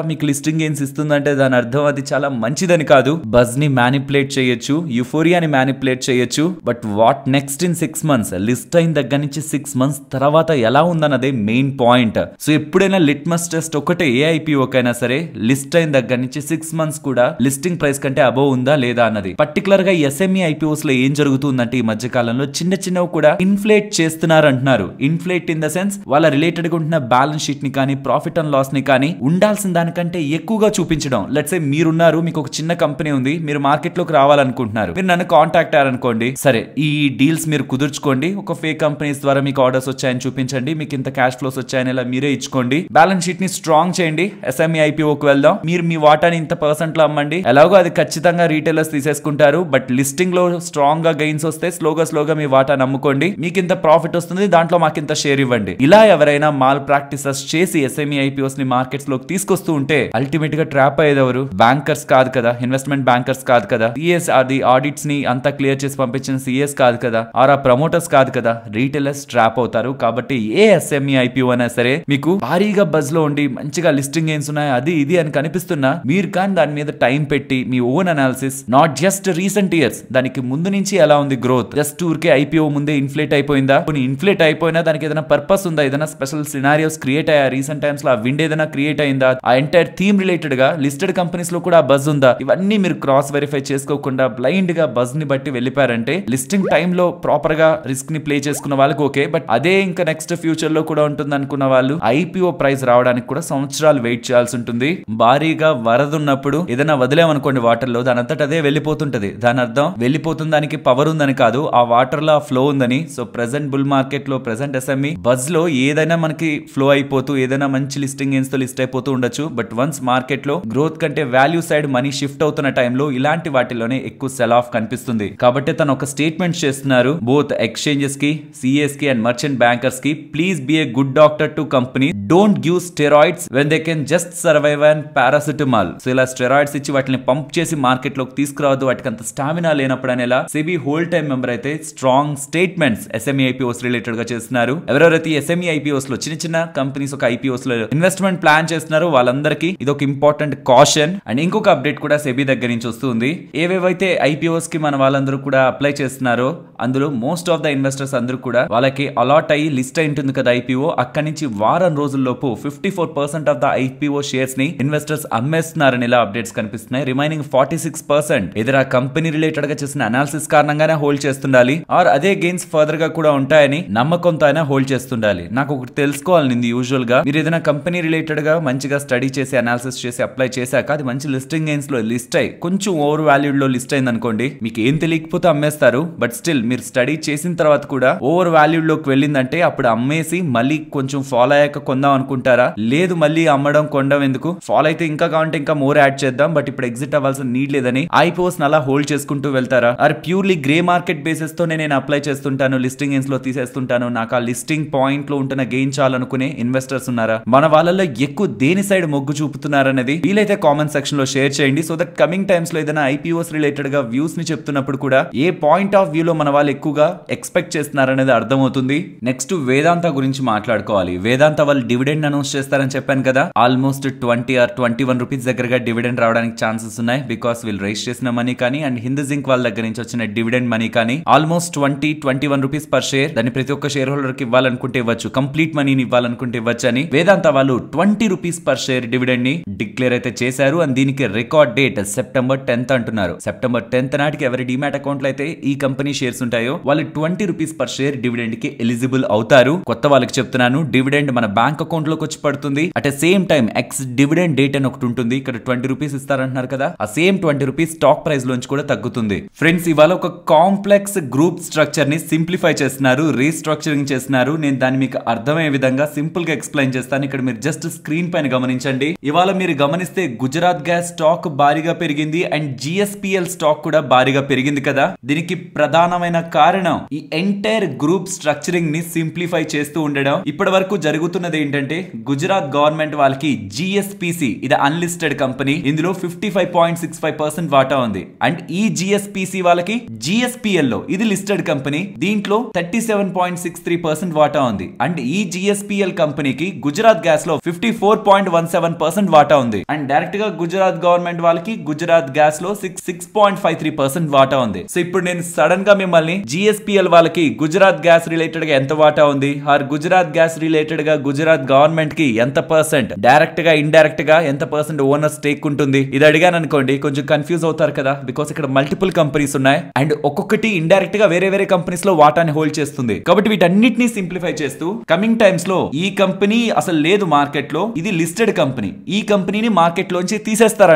మీకు లిస్టింగ్ గేమ్స్ ఇస్తుందంటే దాని అర్థం అది చాలా మంచిదని కాదు బజ్ ని మ్యానిపులేట్ చేయొచ్చు యుఫోరియాని మ్యానిపులేట్ చేయొచ్చు but what next in six months list అయిన దగ్గర నుంచి సిక్స్ మంత్స్ తర్వాత ఎలా ఉందన్నదే మెయిన్ పాయింట్ సో ఎప్పుడైనా లిట్మస్ టెస్ట్ ఒకటే ఏఐపి ఒకైనా సరే లిస్ట్ అయిన దగ్గర నుంచి సిక్స్ మంత్స్ కూడా లిస్టింగ్ ప్రైస్ కంటే అబోవ్ ఉందా లేదా అన్నది పర్టికులర్ గా ఎస్ఎంఈ ఐపీఓస్ e లో ఏం జరుగుతుందంటే ఈ మధ్య కాలంలో చిన్న చిన్నవి కూడా ఇన్ఫ్లేట్ చేస్తున్నారు అంటున్నారు ఇన్ఫ్లేట్ ఇన్ ద సెన్స్ వాళ్ళ రిలేటెడ్ గా ఉంటున్న బ్యాలెన్స్ షీట్ ని కానీ ప్రాఫిట్ ప్రాఫిట్ అండ్ ని కానీ ఉండాల్సిన దానికంటే ఎక్కువగా చూపించడం సే మీరున్నారు మీకు ఒక చిన్న కంపెనీ ఉంది మీరు మార్కెట్లోకి రావాలనుకుంటున్నారు మీరు నన్ను కాంటాక్ట్ అయ్యారనుకోండి సరే ఈ డీల్స్ మీరు కుదుర్చుకోండి ఒక ఫేక్ కంపెనీస్ ద్వారా మీకు ఆర్డర్స్ వచ్చాయని చూపించండి మీకు ఇంత క్యాష్ ఫ్లోస్ వచ్చాయని ఇలా మీరే ఇచ్చుకోండి బ్యాలెన్స్ షీట్ ని స్ట్రాంగ్ చేయండి ఎస్ఎంఈ ఐపీఓకి e వెళ్దాం మీరు మీ వాటాని ఇంత పర్సెంట్ లో అమ్మండి ఎలాగో అది ఖచ్చితంగా రీటైలర్స్ తీసేసుకుంటారు బట్ లిస్టింగ్ లో స్ట్రాంగ్ గా గెయిన్స్ వస్తే స్లోగా స్లోగా మీ వాటాని అమ్ముకోండి మీకు ఇంత ప్రాఫిట్ వస్తుంది దాంట్లో మాకు ఇంత షేర్ ఇవ్వండి ఇలా ఎవరైనా మాల్ ప్రాక్టీసెస్ చేసి ఎస్ఎంఈ కంపెనీ ఐపీఓస్ ని మార్కెట్స్ లోకి తీసుకొస్తూ ఉంటే అల్టిమేట్ గా ట్రాప్ అయ్యేది ఎవరు బ్యాంకర్స్ కాదు కదా ఇన్వెస్ట్మెంట్ బ్యాంకర్స్ కాదు కదా సిఎస్ అది ఆడిట్స్ ని అంతా క్లియర్ చేసి పంపించిన సిఎస్ కాదు కదా ఆర్ ఆ ప్రమోటర్స్ కాదు కదా రీటైలర్స్ ట్రాప్ అవుతారు కాబట్టి ఏ ఎస్ఎంఈ ఐపీఓ e, అయినా సరే మీకు భారీగా బజ్ లో ఉండి మంచిగా లిస్టింగ్ గేమ్స్ ఉన్నాయి అది ఇది అని కనిపిస్తున్నా మీరు కానీ దాని మీద టైం పెట్టి మీ own analysis not just recent years దానికి ముందు నుంచి ఎలా ఉంది గ్రోత్ జస్ట్ ఊరికే ఐపీఓ ముందే ఇన్ఫ్లేట్ అయిపోయిందా కొన్ని ఇన్ఫ్లేట్ అయిపోయినా దానికి ఏదైనా పర్పస్ ఉందా ఏదైనా స్పెషల్ సినారియోస్ క్రియేట్ అయ్యా రీసెంట్ టైం టైమ్స్ లో విండ్ ఏదైనా క్రియేట్ అయిందా ఆ ఎంటైర్ థీమ్ రిలేటెడ్ గా లిస్టెడ్ కంపెనీస్ లో కూడా బజ్ ఉందా ఇవన్నీ మీరు క్రాస్ వెరిఫై చేసుకోకుండా బ్లైండ్ గా బజ్ ని బట్టి వెళ్ళిపోయారంటే లిస్టింగ్ టైమ్ లో ప్రాపర్ గా రిస్క్ ని ప్లే చేసుకున్న వాళ్ళకి ఓకే బట్ అదే ఇంకా నెక్స్ట్ ఫ్యూచర్ లో కూడా ఉంటుంది అనుకున్న వాళ్ళు ఐపీఓ ప్రైస్ రావడానికి కూడా సంవత్సరాలు వెయిట్ చేయాల్సి ఉంటుంది భారీగా వరద ఉన్నప్పుడు ఏదైనా వదిలేమనుకోండి వాటర్ లో దాని అంతటా అదే వెళ్ళిపోతుంటది దాని అర్థం వెళ్ళిపోతున్న దానికి పవర్ ఉందని కాదు ఆ వాటర్ లో ఫ్లో ఉందని సో ప్రెసెంట్ బుల్ మార్కెట్ లో ప్రెసెంట్ ఎస్ఎంఈ బజ్ లో ఏదైనా మనకి ఫ్లో అయిపోతూ ఏదైనా మంచి లిస్టింగ్ గెయిన్స్ తో లిస్ట్ అయిపోతూ ఉండొచ్చు బట్ వన్స్ మార్కెట్ లో గ్రోత్ కంటే వాల్యూ సైడ్ మనీ షిఫ్ట్ అవుతున్న టైంలో ఇలాంటి వాటిలోనే ఎక్కువ సెల్ ఆఫ్ కనిపిస్తుంది కాబట్టి తను ఒక స్టేట్మెంట్ చేస్తున్నారు బోత్ ఎక్స్చేంజెస్ కి సిఎస్ కి అండ్ మర్చెంట్ బ్యాంకర్స్ కి please be a good doctor to company don't give steroids when they can just survive and paracetamol so ఇలా స్టెరాయిడ్స్ ఇచ్చి వాటిని పంప్ చేసి మార్కెట్ లోకి తీసుకురావద్దు వాటికి అంత స్టామినా లేనప్పుడు అనేలా సిబీ హోల్ టైం మెంబర్ అయితే strong statements SME IPOs related గా చేస్తున్నారు ఎవరెవరైతే ఎస్ఎంఈ ఐపీఓస్ e లో చిన్న చిన్న కంపెనీస్ ఒక ఐపీఓస్ లో ఇన్వెస్ట్మెంట్ ప్లాన్ చేస్తున్నారు వాళ్ళందరికీ ఇది ఒక ఇంపార్టెంట్ కాషన్ అండ్ ఇంకొక అప్డేట్ కూడా సెబీ దగ్గర నుంచి వస్తుంది ఏవేవైతే ఐపీఓస్ కి మన వాళ్ళందరూ కూడా అప్లై చేస్తున్నారో అందులో మోస్ట్ ఆఫ్ ద ఇన్వెస్టర్స్ అందరూ కూడా వాళ్ళకి అలాట్ అయ్యి లిస్ట్ అయి ఉంటుంది కదా ఐపీఓ అక్కడి నుంచి వారం రోజులు రోజుల్లోపు fifty four percent of the IPO shares ని ఇన్వెస్టర్స్ అమ్మేస్తున్నారని ఇలా అప్డేట్స్ కనిపిస్తున్నాయి రిమైనింగ్ ఫార్టీ సిక్స్ పర్సెంట్ ఏదైనా కంపెనీ రిలేటెడ్ గా చేసిన అనాలిసిస్ కారణంగానే హోల్డ్ చేస్తుండాలి ఆర్ అదే గేమ్స్ ఫర్దర్ గా కూడా ఉంటాయని నమ్మకంతో అయినా హోల్డ్ చేస్తుండాలి నాకు ఒకటి ఇది యూజువల్ గా మీరు ఏదైనా కంపెనీ రిలేటెడ్ గా మంచిగా స్టడీ చేసి అనాలిసిస్ చేసి అప్లై చేశాక అది మంచి లిస్టింగ్ గేమ్స్ లో లిస్ట్ అయ్యి కొంచెం ఓవర్ వాల్యూడ్ లో లిస్ట్ అయింది అనుకోండి మీకు ఏం తెలియకపోతే అమ్మేస్తారు బట్ స్టిల్ మీరు స్టడీ చేసిన తర్వాత కూడా ఓవర్ వాల్యూడ్ లోకి వెళ్ళిందంటే అప్పుడు అమ్మేసి మళ్ళీ కొంచెం ఫాలో అయ్యాక కొందాం చేసుకుందాం అనుకుంటారా లేదు మళ్ళీ అమ్మడం కొండం ఎందుకు ఫాల్ అయితే ఇంకా కావాలంటే ఇంకా మోర్ యాడ్ చేద్దాం బట్ ఇప్పుడు ఎగ్జిట్ అవ్వాల్సిన నీడ్ లేదని ఐపీఓస్ అలా హోల్డ్ చేసుకుంటూ వెళ్తారా or purely grey market basis తోనే నేను అప్లై చేస్తుంటాను లిస్టింగ్ ఎయిన్స్ లో తీసేస్తుంటాను నాకు ఆ లిస్టింగ్ పాయింట్ లో ఉంటున్న గెయిన్ చాలనుకునే ఇన్వెస్టర్స్ ఉన్నారా మన వాళ్ళలో ఎక్కువ దేని సైడ్ మొగ్గు చూపుతున్నారనేది వీలైతే కామెంట్ సెక్షన్ లో షేర్ చేయండి సో దట్ కమింగ్ టైమ్స్ లో ఏదైనా ఐపీఓస్ రిలేటెడ్ గా వ్యూస్ ని చెప్తున్నప్పుడు కూడా ఏ పాయింట్ ఆఫ్ వ్యూ లో మన వాళ్ళు ఎక్కువగా ఎక్స్పెక్ట్ చేస్తున్నారనేది అర్థమవుతుంది నెక్స్ట్ వేదాంత గురించి మాట్లాడుకోవాలి వేదాంత వాళ్ళు డివిడెండ్ అనౌన్స్ చేస్తారని చెప్పాను కదా almost twenty or twenty one rupees దగ్గరగా డివిడెండ్ రావడానికి ఛాన్సెస్ ఉన్నాయి బికాస్ వీళ్ళు రేస్ చేసిన మనీ కానీ అండ్ హిందూ జింక్ వాళ్ళ దగ్గర నుంచి వచ్చిన డివిడెండ్ మనీ కానీ almost twenty twenty one rupees per share దాన్ని ప్రతి ఒక్క షేర్ హోల్డర్ కి ఇవ్వాలనుకుంటే ఇవ్వచ్చు కంప్లీట్ మనీని ఇవ్వాలనుకుంటే ఇవ్వచ్చు అని వేదాంత వాళ్ళు twenty rupees per share dividend ని డిక్లేర్ అయితే చేశారు అండ్ దీనికి రికార్డ్ డేట్ సెప్టెంబర్ టెన్త్ అంటున్నారు సెప్టెంబర్ టెన్త్ నాటికి ఎవరి డిమాట్ అకౌంట్ లో అయితే ఈ కంపెనీ షేర్స్ ఉంటాయో వాళ్ళు twenty rupees per share dividend కి ఎలిజిబుల్ అవుతారు కొత్త వాళ్ళకి చెప్తున్నాను డివిడెండ్ మన బ్యాంక్ అకౌంట్ లోకి వచ్చి పడుతుంది at same time ex dividend date అని ఒకటి ఉంటుంది ఇక్కడ ట్వంటీ రూపీస్ ఇస్తారంటున్నారు కదా ఆ same twenty rupees stock price లోంచి కూడా తగ్గుతుంది ఫ్రెండ్స్ ఇవాళ ఒక కాంప్లెక్స్ గ్రూప్ స్ట్రక్చర్ ని సింప్లిఫై చేస్తున్నారు రీస్ట్రక్చరింగ్ చేస్తున్నారు నేను దాన్ని మీకు అర్థమయ్యే విధంగా సింపుల్ గా ఎక్స్ప్లెయిన్ చేస్తాను ఇక్కడ మీరు జస్ట్ స్క్రీన్ పైన గమనించండి ఇవాళ మీరు గమనిస్తే గుజరాత్ గ్యాస్ స్టాక్ భారీగా పెరిగింది అండ్ జిఎస్పిఎల్ స్టాక్ కూడా భారీగా పెరిగింది కదా దీనికి ప్రధానమైన కారణం ఈ ఎంటైర్ గ్రూప్ స్ట్రక్చరింగ్ ని సింప్లిఫై చేస్తూ ఉండడం ఇప్పటి వరకు జరుగుతున్నది ఏంటంటే ఏంటంటే గుజరాత్ గవర్నమెంట్ వాళ్ళకి జిఎస్పిసి ఇది అన్లిస్టెడ్ కంపెనీ ఇందులో fifty five point six five percent వాటా ఉంది అండ్ ఈ జిఎస్పిసి వాళ్ళకి జిఎస్పిఎల్ లో ఇది లిస్టెడ్ కంపెనీ దీంట్లో thirty seven point six three percent వాటా ఉంది అండ్ ఈ జిఎస్పిఎల్ కంపెనీకి గుజరాత్ గ్యాస్ లో fifty four point one seven percent వాటా ఉంది అండ్ డైరెక్ట్ గా గుజరాత్ గవర్నమెంట్ వాళ్ళకి గుజరాత్ గ్యాస్ లో six six point five three percent వాటా ఉంది సో ఇప్పుడు నేను సడన్ గా మిమ్మల్ని జిఎస్పిఎల్ వాళ్ళకి గుజరాత్ గ్యాస్ రిలేటెడ్ గా ఎంత వాటా ఉంది ఆర్ గుజరాత్ గ్యాస్ రిలేటెడ్ గా గుజరాత్ గవర్నమెంట్ కి ఎంత పర్సెంట్ డైరెక్ట్ గా ఇండైరెక్ట్ గా ఎంత పర్సెంట్ ఓనర్ స్టేక్ ఉంటుంది ఇది అడిగాను అనుకోండి కొంచెం కన్ఫ్యూజ్ అవుతారు కదా బికాస్ ఇక్కడ మల్టిపుల్ కంపెనీస్ ఉన్నాయి అండ్ ఒక్కొక్కటి ఇండైరెక్ట్ గా వేరే వేరే కంపెనీస్ లో వాటాని హోల్డ్ చేస్తుంది కాబట్టి వీటన్నిటిని సింప్లిఫై చేస్తూ కమింగ్ టైమ్స్ లో ఈ కంపెనీ అసలు లేదు మార్కెట్ లో ఇది లిస్టెడ్ కంపెనీ ఈ కంపెనీని మార్కెట్ లోంచి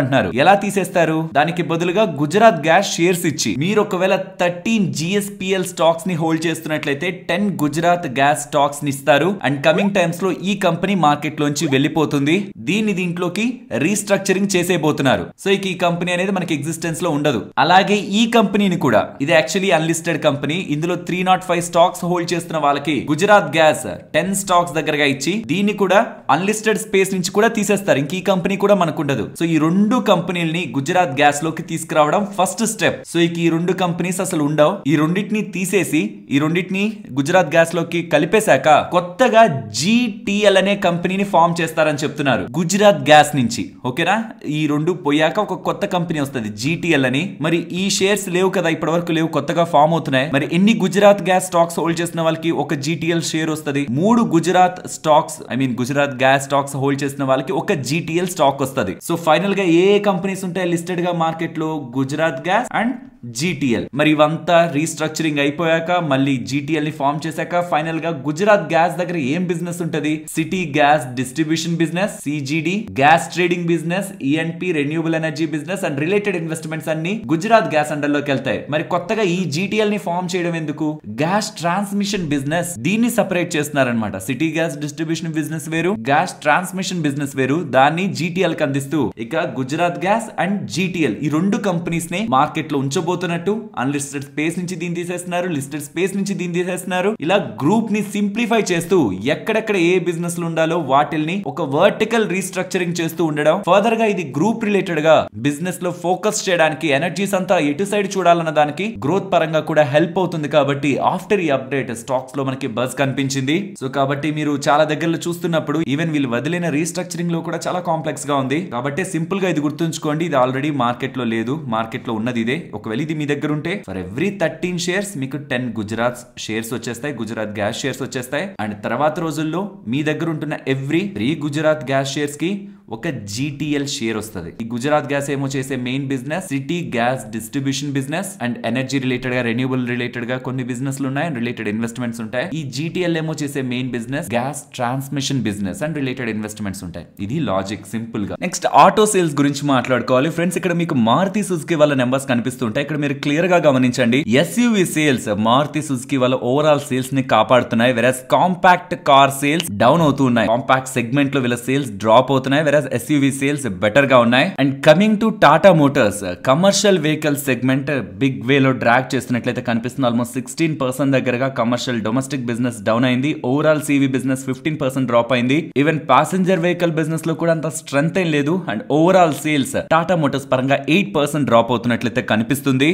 అంటున్నారు ఎలా తీసేస్తారు దానికి బదులుగా గుజరాత్ గ్యాస్ షేర్స్ ఇచ్చి మీరు ఒకవేళ థర్టీన్ జిఎస్పిఎల్ స్టాక్స్ ని హోల్డ్ చేస్తున్నట్లయితే టెన్ గుజరాత్ గ్యాస్ స్టాక్స్ ఇస్తారు అండ్ కమింగ్ టైమ్స్ లో ఈ ఈ కంపెనీ మార్కెట్ లోంచి వెళ్ళిపోతుంది దీన్ని దీంట్లోకి రీస్ట్రక్చరింగ్ చేసేబోతున్నారు సో ఇక ఈ కంపెనీ అనేది మనకి ఎగ్జిస్టెన్స్ లో ఉండదు అలాగే ఈ కంపెనీని కూడా ఇది యాక్చువల్లీ అన్లిస్టెడ్ కంపెనీ ఇందులో three not five stocks hold చేస్తున్న వాళ్ళకి గుజరాత్ గ్యాస్ టెన్ స్టాక్స్ దగ్గరగా ఇచ్చి దీన్ని కూడా అన్లిస్టెడ్ స్పేస్ నుంచి కూడా తీసేస్తారు ఇంక ఈ కంపెనీ కూడా మనకుండదు సో ఈ రెండు కంపెనీలని గుజరాత్ గ్యాస్ లోకి తీసుకురావడం ఫస్ట్ స్టెప్ సో ఇక ఈ రెండు కంపెనీస్ అసలు ఉండవు ఈ రెండింటిని తీసేసి ఈ రెండింటిని గుజరాత్ గ్యాస్ లోకి కలిపేశాక కొత్తగా జీటీ జీఈఎల్ అనే కంపెనీని ఫామ్ చేస్తారని చెప్తున్నారు గుజరాత్ గ్యాస్ నుంచి ఓకేనా ఈ రెండు పోయాక ఒక కొత్త కంపెనీ వస్తుంది జీటీఎల్ అని మరి ఈ షేర్స్ లేవు కదా ఇప్పటి వరకు లేవు కొత్తగా ఫామ్ అవుతున్నాయి మరి ఎన్ని గుజరాత్ గ్యాస్ స్టాక్స్ హోల్డ్ చేసిన వాళ్ళకి ఒక జీటీఎల్ షేర్ వస్తుంది మూడు Gujarat stocks I mean Gujarat gas stocks hold చేసిన వాళ్ళకి ఒక జీటీఎల్ స్టాక్ వస్తుంది సో ఫైనల్ గా ఏ కంపెనీస్ ఉంటాయి లిస్టెడ్ గా మార్కెట్ లో గుజరాత్ గ్యాస్ అండ్ జీటీఎల్ మరి ఇవంతా రీస్ట్రక్చరింగ్ అయిపోయాక మళ్ళీ జీటీఎల్ ని ఫామ్ చేశాక ఫైనల్ గా గుజరాత్ గ్యాస్ దగ్గర ఏం బిజినెస్ ఉంటది city gas distribution business CGD gas trading business ENP renewable energy business and related investments అన్ని గుజరాత్ గ్యాస్ అండర్ లోకి వెళ్తాయి మరి కొత్తగా ఈ జీటీఎల్ ని ఫామ్ చేయడం ఎందుకు గ్యాస్ ట్రాన్స్మిషన్ బిజినెస్ దీన్ని సపరేట్ చేస్తున్నారనమాట సిటీ గ్యాస్ డిస్ట్రిబ్యూషన్ బిజినెస్ వేరు గ్యాస్ ట్రాన్స్మిషన్ బిజినెస్ వేరు దాన్ని జీటీఎల్ కి అందిస్తూ ఇక గుజరాత్ గ్యాస్ అండ్ జీటీఎల్ ఈ రెండు కంపెనీస్ ని మార్కెట్ లో ఉంచబోతున్నట్టు అన్లిస్టెడ్ స్పేస్ నుంచి దీన్ని తీసేస్తున్నారు లిస్టెడ్ స్పేస్ నుంచి దీన్ని తీసేస్తున్నారు ఇలా గ్రూప్ ని సింప్లిఫై చేస్తూ ఎక్కడెక్కడ ఏ బిజినెస్ బిజినెస్ లు ఉండాలో వాటిల్ని ఒక వర్టికల్ రీస్ట్రక్చరింగ్ చేస్తూ ఉండడం ఫర్దర్ గా ఇది గ్రూప్ రిలేటెడ్ గా బిజినెస్ లో ఫోకస్ చేయడానికి ఎనర్జీస్ అంతా ఎటు సైడ్ చూడాలన్న దానికి గ్రోత్ పరంగా కూడా హెల్ప్ అవుతుంది కాబట్టి ఆఫ్టర్ ఈ అప్డేట్ స్టాక్స్ లో మనకి బస్ కనిపించింది సో కాబట్టి మీరు చాలా దగ్గరలో చూస్తున్నప్పుడు ఈవెన్ వీళ్ళు వదిలిన రీస్ట్రక్చరింగ్ లో కూడా చాలా కాంప్లెక్స్ గా ఉంది కాబట్టి సింపుల్ గా ఇది గుర్తుంచుకోండి ఇది ఆల్రెడీ మార్కెట్ లో లేదు మార్కెట్ లో ఉన్నది ఇదే ఒకవేళ ఇది మీ దగ్గర ఉంటే ఫర్ ఎవ్రీ థర్టీన్ షేర్స్ మీకు టెన్ గుజరాత్ షేర్స్ వచ్చేస్తాయి గుజరాత్ గ్యాస్ షేర్స్ వచ్చేస్తాయి అండ్ తర్వాత రోజుల్లో మీ దగ్గర ఉంటున్న ఎవ్రీ రీ గుజరాత్ గ్యాస్ కి ఒక జీటీఎల్ షేర్ వస్తుంది ఈ గుజరాత్ గ్యాస్ ఏమో చేసే main business city gas distribution business and energy related గా రెన్యూబుల్ రిలేటెడ్ గా కొన్ని బిజినెస్లు ఉన్నాయి అండ్ రిలేటెడ్ ఇన్వెస్ట్మెంట్స్ ఉంటాయి ఈ జీటీఎల్ ఏమో చేసే main business gas transmission business and related investments ఉంటాయి ఇది లాజిక్ సింపుల్ గా నెక్స్ట్ ఆటో సేల్స్ గురించి మాట్లాడుకోవాలి ఫ్రెండ్స్ ఇక్కడ మీకు మారుతి సుజుకి వాళ్ళ నెంబర్స్ కనిపిస్తుంటాయి ఇక్కడ మీరు క్లియర్ గా గమనించండి ఎస్యూవి సేల్స్ మారుతి సుజుకి వాళ్ళ ఓవరాల్ సేల్స్ ని కాపాడుతున్నాయి versus compact car sales down అవుతున్నాయి కాంపాక్ట్ సెగ్మెంట్ లో వీళ్ళ సేల్స్ డ్రాప్ అవుతున్నాయి వెరస్ టాటాస్ ఎస్యూవి సేల్స్ గా ఉన్నాయి and coming to Tata motors commercial vehicle segment big way లో డ్రాక్ చేస్తున్నట్లయితే కనిపిస్తుంది ఆల్మోస్ట్ సిక్స్టీన్ పర్సెంట్ దగ్గరగా కమర్షియల్ డొమెస్టిక్ బిజినెస్ డౌన్ అయింది overall CV business fifteen percent drop అయింది ఈవెన్ ప్యాసింజర్ వెహికల్ బిజినెస్ లో కూడా అంత స్ట్రెంత్ ఏం లేదు and overall sales Tata motors పరంగా ఎయిట్ పర్సెంట్ డ్రాప్ అవుతున్నట్లయితే కనిపిస్తుంది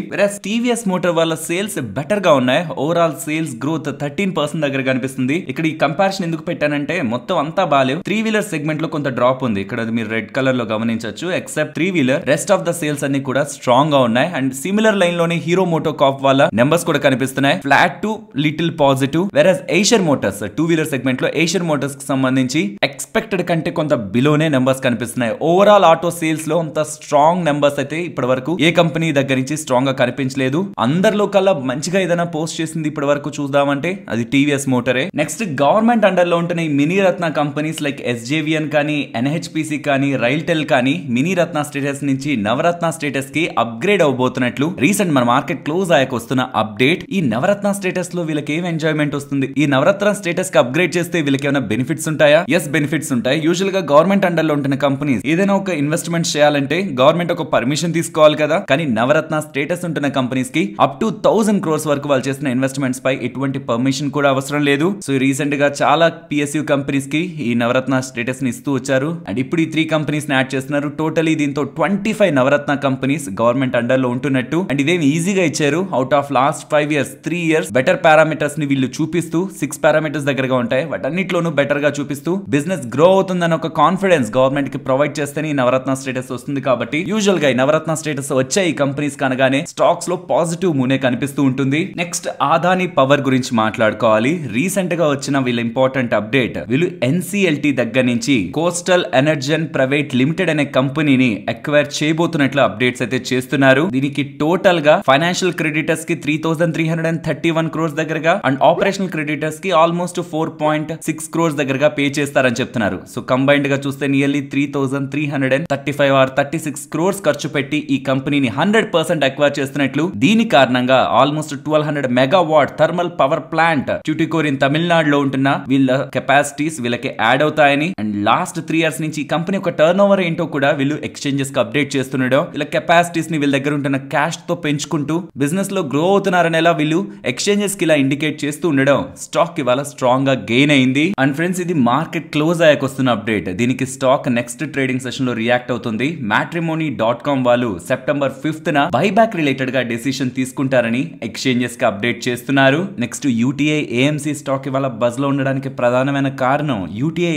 టీవీఎస్ మోటార్ వాళ్ళ సేల్స్ బెటర్ గా ఉన్నాయి overall sales growth thirteen percent దగ్గర కనిపిస్తుంది ఇక్కడ ఈ కంపారిజన్ ఎందుకు పెట్టానంటే మొత్తం అంతా బాగాలేదు త్రీ వీలర్ సెగ్మెంట్ లో కొంత డ్రాప్ ఉంది ఇక్కడ ఇక్కడ మీరు రెడ్ కలర్ లో గమనించవచ్చు except three wheeler rest of the sales అన్ని కూడా స్ట్రాంగ్ గా ఉన్నాయి అండ్ సిమిలర్ లైన్ లోనే హీరో మోటో కాప్ వాళ్ళ నెంబర్స్ కూడా కనిపిస్తున్నాయి flat to little positive versus Asian motors two wheeler segment లో ఏషియన్ మోటార్స్ కి సంబంధించి ఎక్స్పెక్టెడ్ కంటే కొంత బిలోనే నెంబర్స్ కనిపిస్తున్నాయి ఓవరాల్ ఆటో సేల్స్ లో అంత స్ట్రాంగ్ నెంబర్స్ అయితే ఇప్పటి వరకు ఏ కంపెనీ దగ్గర నుంచి స్ట్రాంగ్ గా కనిపించలేదు అందరిలో కల్లా మంచిగా ఏదైనా పోస్ట్ చేసింది ఇప్పటి వరకు చూద్దామంటే అది టీవీఎస్ మోటరే నెక్స్ట్ గవర్నమెంట్ అండర్ లో ఉంటున్న mini ratna companies like SJVN కానీ ఎన్హెచ్పి హెచ్పీసీ కానీ రైల్టెల్ కానీ మినీ రత్న స్టేటస్ నుంచి నవరత్న స్టేటస్ కి అప్గ్రేడ్ అవబోతున్నట్లు రీసెంట్ మన మార్కెట్ క్లోజ్ అయ్యాక వస్తున్న అప్డేట్ ఈ నవరత్న స్టేటస్ లో వీళ్ళకి ఏం ఎంజాయ్మెంట్ వస్తుంది ఈ నవరత్న స్టేటస్ కి అప్గ్రేడ్ చేస్తే వీళ్ళకి ఏమైనా బెనిఫిట్స్ ఉంటాయా ఎస్ బెనిఫిట్స్ ఉంటాయి యూజువల్ గా గవర్నమెంట్ అండర్ లో ఉంటున్న కంపెనీస్ ఏదైనా ఒక ఇన్వెస్ట్మెంట్ చేయాలంటే గవర్నమెంట్ ఒక పర్మిషన్ తీసుకోవాలి కదా కానీ నవరత్న స్టేటస్ ఉంటున్న కంపెనీస్ కి అప్ టు థౌసండ్ క్రోర్స్ వరకు వాళ్ళు చేసిన ఇన్వెస్ట్మెంట్స్ పై ఎటువంటి పర్మిషన్ కూడా అవసరం లేదు సో రీసెంట్ గా చాలా పిఎస్యూ కంపెనీస్ కి ఈ నవరత్న స్టేటస్ ని ఇస్తూ వచ్చారు అండ్ ఇప్పుడు ఈ త్రీ కంపెనీస్ని యాడ్ చేస్తున్నారు టోటలీ దీంతో twenty five Navratna companies government అండర్లో ఉంటున్నట్టు అండ్ ఇదేమి ఈజీగా ఇచ్చారు out of last five years three years better parameters ని వీళ్ళు చూపిస్తూ సిక్స్ పారామీటర్స్ దగ్గరగా ఉంటాయి అన్నింటిలోనూ బెటర్ గా చూపిస్తూ బిజినెస్ గ్రో అవుతుందని ఒక కాన్ఫిడెన్స్ గవర్నమెంట్ కి ప్రొవైడ్ చేస్తేనే నవరత్న స్టేటస్ వస్తుంది కాబట్టి యూజువల్ గా నవరత్న స్టేటస్ వచ్చే ఈ కంపెనీస్ కనగానే స్టాక్స్ లో పాజిటివ్ మూనే కనిపిస్తూ ఉంటుంది నెక్స్ట్ ఆదాని పవర్ గురించి మాట్లాడుకోవాలి రీసెంట్ గా వచ్చిన వీళ్ళ ఇంపార్టెంట్ అప్డేట్ వీళ్ళు ఎన్సీఎల్టీ దగ్గర నుంచి coastal energy Energen private limited అనే కంపెనీని అక్వైర్ చేయబోతున్నట్లు అప్డేట్స్ అయితే చేస్తున్నారు దీనికి టోటల్ గా ఫైనాన్షియల్ క్రెడిటర్స్ కి three thousand three hundred and thirty one crores దగ్గరగా అండ్ ఆపరేషనల్ క్రెడిటర్స్ కి almost four point six crores దగ్గరగా పే చేస్తారని చెప్తున్నారు సో కంబైన్డ్ గా చూస్తే nearly three thousand three hundred and thirty five or thirty six crores ఖర్చు పెట్టి ఈ కంపెనీని హండ్రెడ్ పర్సెంట్ అక్వైర్ చేస్తున్నట్లు దీని కారణంగా almost twelve hundred megawatt thermal power plant Tamil Nadu తమిళనాడులో ఉంటున్న వీళ్ళ కెపాసిటీస్ వీళ్ళకి యాడ్ అవుతాయని అండ్ లాస్ట్ త్రీ ఇయర్స్ నుంచి కంపెనీ యొక్క టర్న్ ఓవర్ ఏంటో కూడా వీళ్ళు ఎక్స్చేంజెస్ కి అప్డేట్ చేస్తుండడం ఇలా కెపాసిటీస్ ని వీళ్ళ దగ్గర ఉంటున్న క్యాష్ తో పెంచుకుంటూ బిజినెస్ లో గ్రో అవుతున్నారని ఎలా వీళ్ళు ఎక్స్చేంజెస్ కి ఇలా ఇండికేట్ చేస్తూ ఉండడం స్టాక్ ఇవాళ స్ట్రాంగ్ గా గెయిన్ అయింది అండ్ ఫ్రెండ్స్ ఇది మార్కెట్ క్లోజ్ అయ్యాక వస్తున్న అప్డేట్ దీనికి స్టాక్ నెక్స్ట్ ట్రేడింగ్ సెషన్ లో రియాక్ట్ అవుతుంది మ్యాట్రిమోనీ డాట్ కామ్ వాళ్ళు సెప్టెంబర్ ఫిఫ్త్ న బైబ్యాక్ రిలేటెడ్ గా డెసిషన్ తీసుకుంటారని ఎక్స్చేంజెస్ కి అప్డేట్ చేస్తున్నారు నెక్స్ట్ యూటీఐ ఏఎంసీ స్టాక్ ఇవాళ బజ్ లో ఉండడానికి ప్రధానమైన కారణం యూటీఐ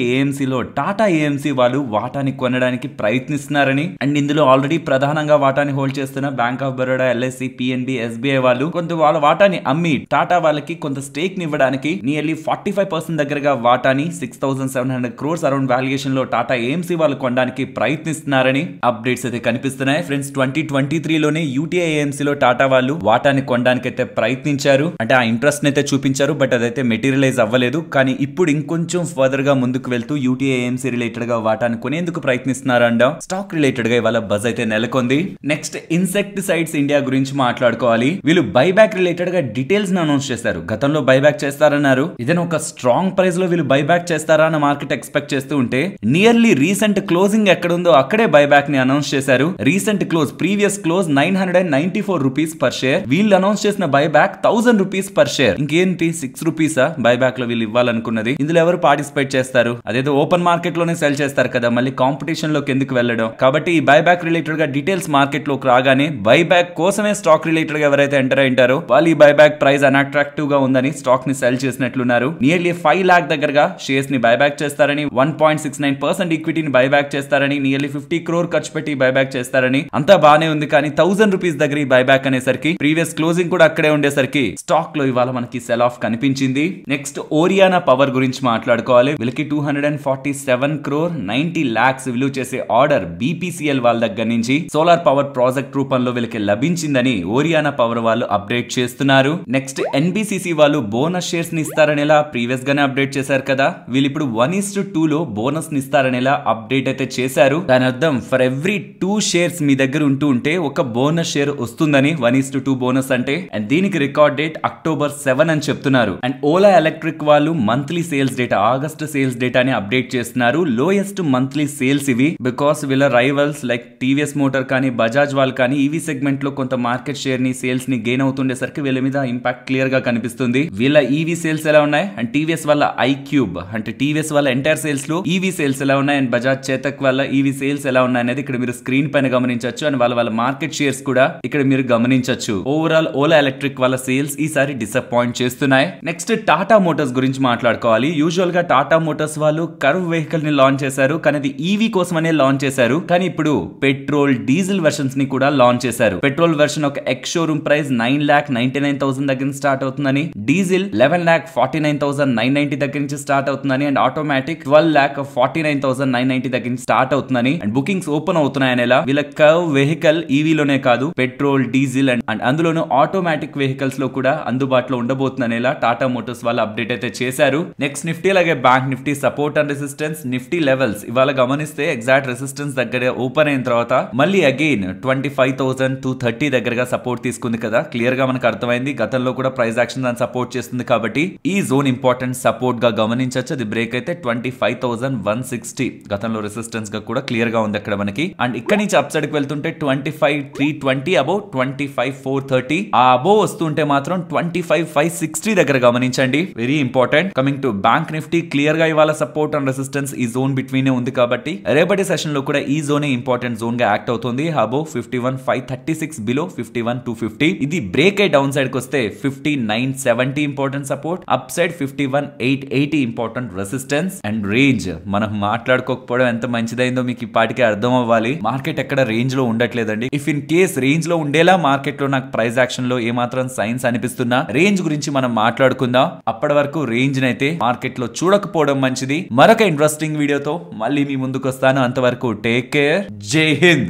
లో టాటా ఏఎంసీ వాళ్ళు వాళ్ళు వాటాని కొనడానికి ప్రయత్నిస్తున్నారని అండ్ ఇందులో ఆల్రెడీ ప్రధానంగా వాటాని హోల్డ్ చేస్తున్న bank of Baroda LIC PNB SBI వాళ్ళు కొంత వాళ్ళ వాటాని అమ్మి టాటా వాళ్ళకి కొంత స్టేక్ ఇవ్వడానికి నియర్లీ ఫార్టీ ఫైవ్ పర్సెంట్ దగ్గరగా వాటాని six thousand seven hundred crores around valuation లో టాటా ఏఎంసీ వాళ్ళు కొనడానికి ప్రయత్నిస్తున్నారని అప్డేట్స్ అయితే కనిపిస్తున్నాయి ఫ్రెండ్స్ ట్వంటీ ట్వంటీ త్రీ లోనే యూటీఐ లో టాటా వాళ్ళు వాటాని కొనడానికి అయితే ప్రయత్నించారు అంటే ఆ ఇంట్రెస్ట్ అయితే చూపించారు బట్ అదైతే మెటీరియలైజ్ అవ్వలేదు కానీ ఇప్పుడు ఇంకొంచెం ఫర్దర్ గా ముందుకు వెళ్తూ యూటీఐ ఏఎంసీ రిలేటెడ్ గా వాటాని దాన్ని కొనేందుకు ప్రయత్నిస్తున్నారు స్టాక్ రిలేటెడ్ గా ఇవాళ బజ్ అయితే నెలకొంది నెక్స్ట్ ఇన్సెక్టిసైడ్స్ ఇండియా గురించి మాట్లాడుకోవాలి వీళ్ళు బైబ్యాక్ రిలేటెడ్ గా డీటెయిల్స్ అనౌన్స్ చేశారు గతంలో బైబ్యాక్ చేస్తారన్నారు ఇదేనా ఒక స్ట్రాంగ్ ప్రైస్ లో వీళ్ళు బైబ్యాక్ చేస్తారా అని మార్కెట్ ఎక్స్పెక్ట్ చేస్తూ ఉంటే నియర్లీ రీసెంట్ క్లోజింగ్ ఎక్కడ ఉందో అక్కడే బైబ్యాక్ ని అనౌన్స్ చేశారు recent close previous close nine hundred and ninety four rupees per share వీళ్ళు అనౌన్స్ చేసిన buyback thousand rupees per share ఇంకేంటి సిక్స్ రూపీస్ బైబ్యాక్ లో వీళ్ళు ఇవ్వాలనుకున్నది ఇందులో ఎవరు పార్టిసిపేట్ చేస్తారు అదేదో ఓపెన్ మార్కెట్ లోనే సెల్ చేస్తారు కదా కదా మళ్ళీ లోకి ఎందుకు వెళ్ళడం కాబట్టి ఈ బైబ్యాక్ గా డీటెయిల్స్ మార్కెట్ లోకి రాగానే బైబ్యాక్ కోసమే స్టాక్ గా ఎవరైతే ఎంటర్ అయింటారో వాళ్ళు ఈ బైబ్యాక్ ప్రైస్ అన్అట్రాక్టివ్ గా ఉందని స్టాక్ ని సెల్ చేసినట్లున్నారు నియర్లీ ఫైవ్ లాక్ దగ్గరగా ని బైబ్యాక్ చేస్తారని one point six nine percent ఈక్విటీని బైబ్యాక్ చేస్తారని నియర్లీ ఫిఫ్టీ క్రోర్ ఖర్చు పెట్టి బైబ్యాక్ చేస్తారని అంతా బానే ఉంది కానీ థౌసండ్ రూపీస్ దగ్గర ఈ బైబ్యాక్ అనేసరికి ప్రీవియస్ క్లోజింగ్ కూడా అక్కడే ఉండేసరికి స్టాక్ లో ఇవాళ మనకి సెల్ ఆఫ్ కనిపించింది నెక్స్ట్ ఓరియానా పవర్ గురించి మాట్లాడుకోవాలి వీళ్ళకి two hundred and forty seven crore nine ninety lakhs విలువ చేసే ఆర్డర్ బీపీసీఎల్ వాళ్ళ దగ్గర నుంచి సోలార్ పవర్ ప్రాజెక్ట్ రూపంలో వీళ్ళకి లభించిందని ఓరియానా పవర్ వాళ్ళు అప్డేట్ చేస్తున్నారు నెక్స్ట్ ఎన్బిసిసి వాళ్ళు బోనస్ షేర్స్ ని ఇస్తారని ఎలా ప్రీవియస్ గానే అప్డేట్ చేశారు కదా వీళ్ళు ఇప్పుడు వన్ ఇస్ టు టూ లో బోనస్ ని ఇస్తారని ఎలా అప్డేట్ అయితే చేశారు దాని అర్థం ఫర్ ఎవ్రీ టూ షేర్స్ మీ దగ్గర ఉంటూ ఉంటే ఒక బోనస్ షేర్ వస్తుందని one is to two bonus అంటే అండ్ దీనికి రికార్డ్ డేట్ అక్టోబర్ సెవెన్ అని చెప్తున్నారు అండ్ ఓలా ఎలక్ట్రిక్ వాళ్ళు monthly sales data August sales డేటాని అప్డేట్ చేస్తున్నారు లోయెస్ట్ మంత్లీ సేల్స్ ఇవి బికాస్ వీళ్ళ రైవల్స్ లైక్ టీవీఎస్ మోటార్ కానీ బజాజ్ వాళ్ళు కానీ ఈవీ సెగ్మెంట్ లో కొంత మార్కెట్ షేర్ ని సేల్స్ ని గెయిన్ అవుతుండేసరికి వీళ్ళ మీద ఇంపాక్ట్ క్లియర్ గా కనిపిస్తుంది వీళ్ళ ఈవీ e సేల్స్ ఎలా ఉన్నాయి అండ్ టీవీఎస్ వాళ్ళ క్యూబ్ అంటే టీవీఎస్ వాళ్ళ ఎంటైర్ సేల్స్ లో ఈవీ e సేల్స్ ఎలా ఉన్నాయి అండ్ బజాజ్ చేతక్ వల్ల ఈవీ సేల్స్ ఎలా ఉన్నాయి అనేది ఇక్కడ మీరు స్క్రీన్ పైన గమనించవచ్చు అండ్ వాళ్ళ వాళ్ళ మార్కెట్ షేర్స్ కూడా ఇక్కడ మీరు గమనించవచ్చు ఓవరాల్ ఓలా ఎలక్ట్రిక్ వాళ్ళ సేల్స్ ఈసారి డిసప్పాయింట్ చేస్తున్నాయి నెక్స్ట్ టాటా మోటార్స్ గురించి మాట్లాడుకోవాలి యూజువల్ గా టాటా మోటార్స్ వాళ్ళు కర్వ్ వెహికల్ ని లాంచ్ చేశారు కానీ అది ఈవీ e కోసమనే లాంచ్ చేశారు కానీ ఇప్పుడు పెట్రోల్ డీజిల్ వెర్షన్స్ ని కూడా లాంచ్ చేశారు పెట్రోల్ వెర్షన్ ఒక ex showroom price nine lakh ninety nine thousand దగ్గర స్టార్ట్ అవుతుందని diesel eleven lakh forty nine thousand nine ninety దగ్గర నుంచి స్టార్ట్ అవుతుందని and automatic twelve lakh forty nine thousand nine ninety దగ్గర నుంచి స్టార్ట్ అవుతుందని అండ్ బుకింగ్స్ ఓపెన్ అవుతున్నాయి అవుతున్నాయనేలా వీళ్ళ కర్వ్ వెహికల్ ఈవీ లోనే కాదు పెట్రోల్ డీజిల్ అండ్ అండ్ అందులోనూ ఆటోమేటిక్ వెహికల్స్ లో కూడా అందుబాటులో ఉండబోతుందనేలా టాటా మోటార్స్ వాళ్ళు అప్డేట్ అయితే చేశారు నెక్స్ట్ నిఫ్టీ అలాగే bank Nifty support and resistance Nifty levels ఇవాళ గమనిస్తే ఎగ్జాక్ట్ రెసిస్టెన్స్ దగ్గర ఓపెన్ అయిన తర్వాత మళ్ళీ again twenty five thousand two thirty దగ్గరగా సపోర్ట్ తీసుకుంది కదా క్లియర్ గా మనకు అర్థమైంది గతంలో కూడా ప్రైస్ యాక్షన్ దాన్ని సపోర్ట్ చేస్తుంది కాబట్టి ఈ జోన్ ఇంపార్టెంట్ సపోర్ట్ గా గమనించవచ్చు అది బ్రేక్ అయితే twenty five thousand one sixty గతంలో రెసిస్టెన్స్ గా కూడా క్లియర్ గా ఉంది అక్కడ మనకి అండ్ ఇక్కడ నుంచి అప్సైడ్ కి వెళ్తుంటే twenty five three twenty above twenty five four thirty ఆ అబో వస్తుంటే మాత్రం ట్వంటీ ఫైవ్ ఫైవ్ సిక్స్టీ దగ్గర గమనించండి very important coming to bank Nifty clear గా ఇవాళ సపోర్ట్ అండ్ రెసిస్టెన్స్ ఈ జోన్ బిట్వీన్ ఉంది కాబట్టి రేపటి సెషన్లో కూడా ఈ జోన్ ఇంపార్టెంట్ జోన్గా యాక్ట్ అవుతుంది above fifty one five thirty six below fifty one two fifty ఇది బ్రేక్ అయి డౌన్ సైడ్కి వస్తే fifty nine seventy important support upside fifty one eight eighty important resistance and range మనం మాట్లాడుకోకపోవడం ఎంత మంచిదైందో మీకు ఇప్పటికే అర్థం అవ్వాలి మార్కెట్ ఎక్కడ రేంజ్ లో ఉండట్లేదండి ఇఫ్ ఇన్ కేస్ రేంజ్ లో ఉండేలా మార్కెట్ లో నాకు ప్రైస్ యాక్షన్ లో ఏమాత్రం సైన్స్ అనిపిస్తున్నా రేంజ్ గురించి మనం మాట్లాడుకుందాం అప్పటి వరకు రేంజ్ నైతే మార్కెట్ లో చూడకపోవడం మంచిది మరొక ఇంట్రెస్టింగ్ వీడియోతో మళ్ళీ మళ్ళీ మీ ముందుకు వస్తాను అంతవరకు టేక్ కేర్ జై హింద్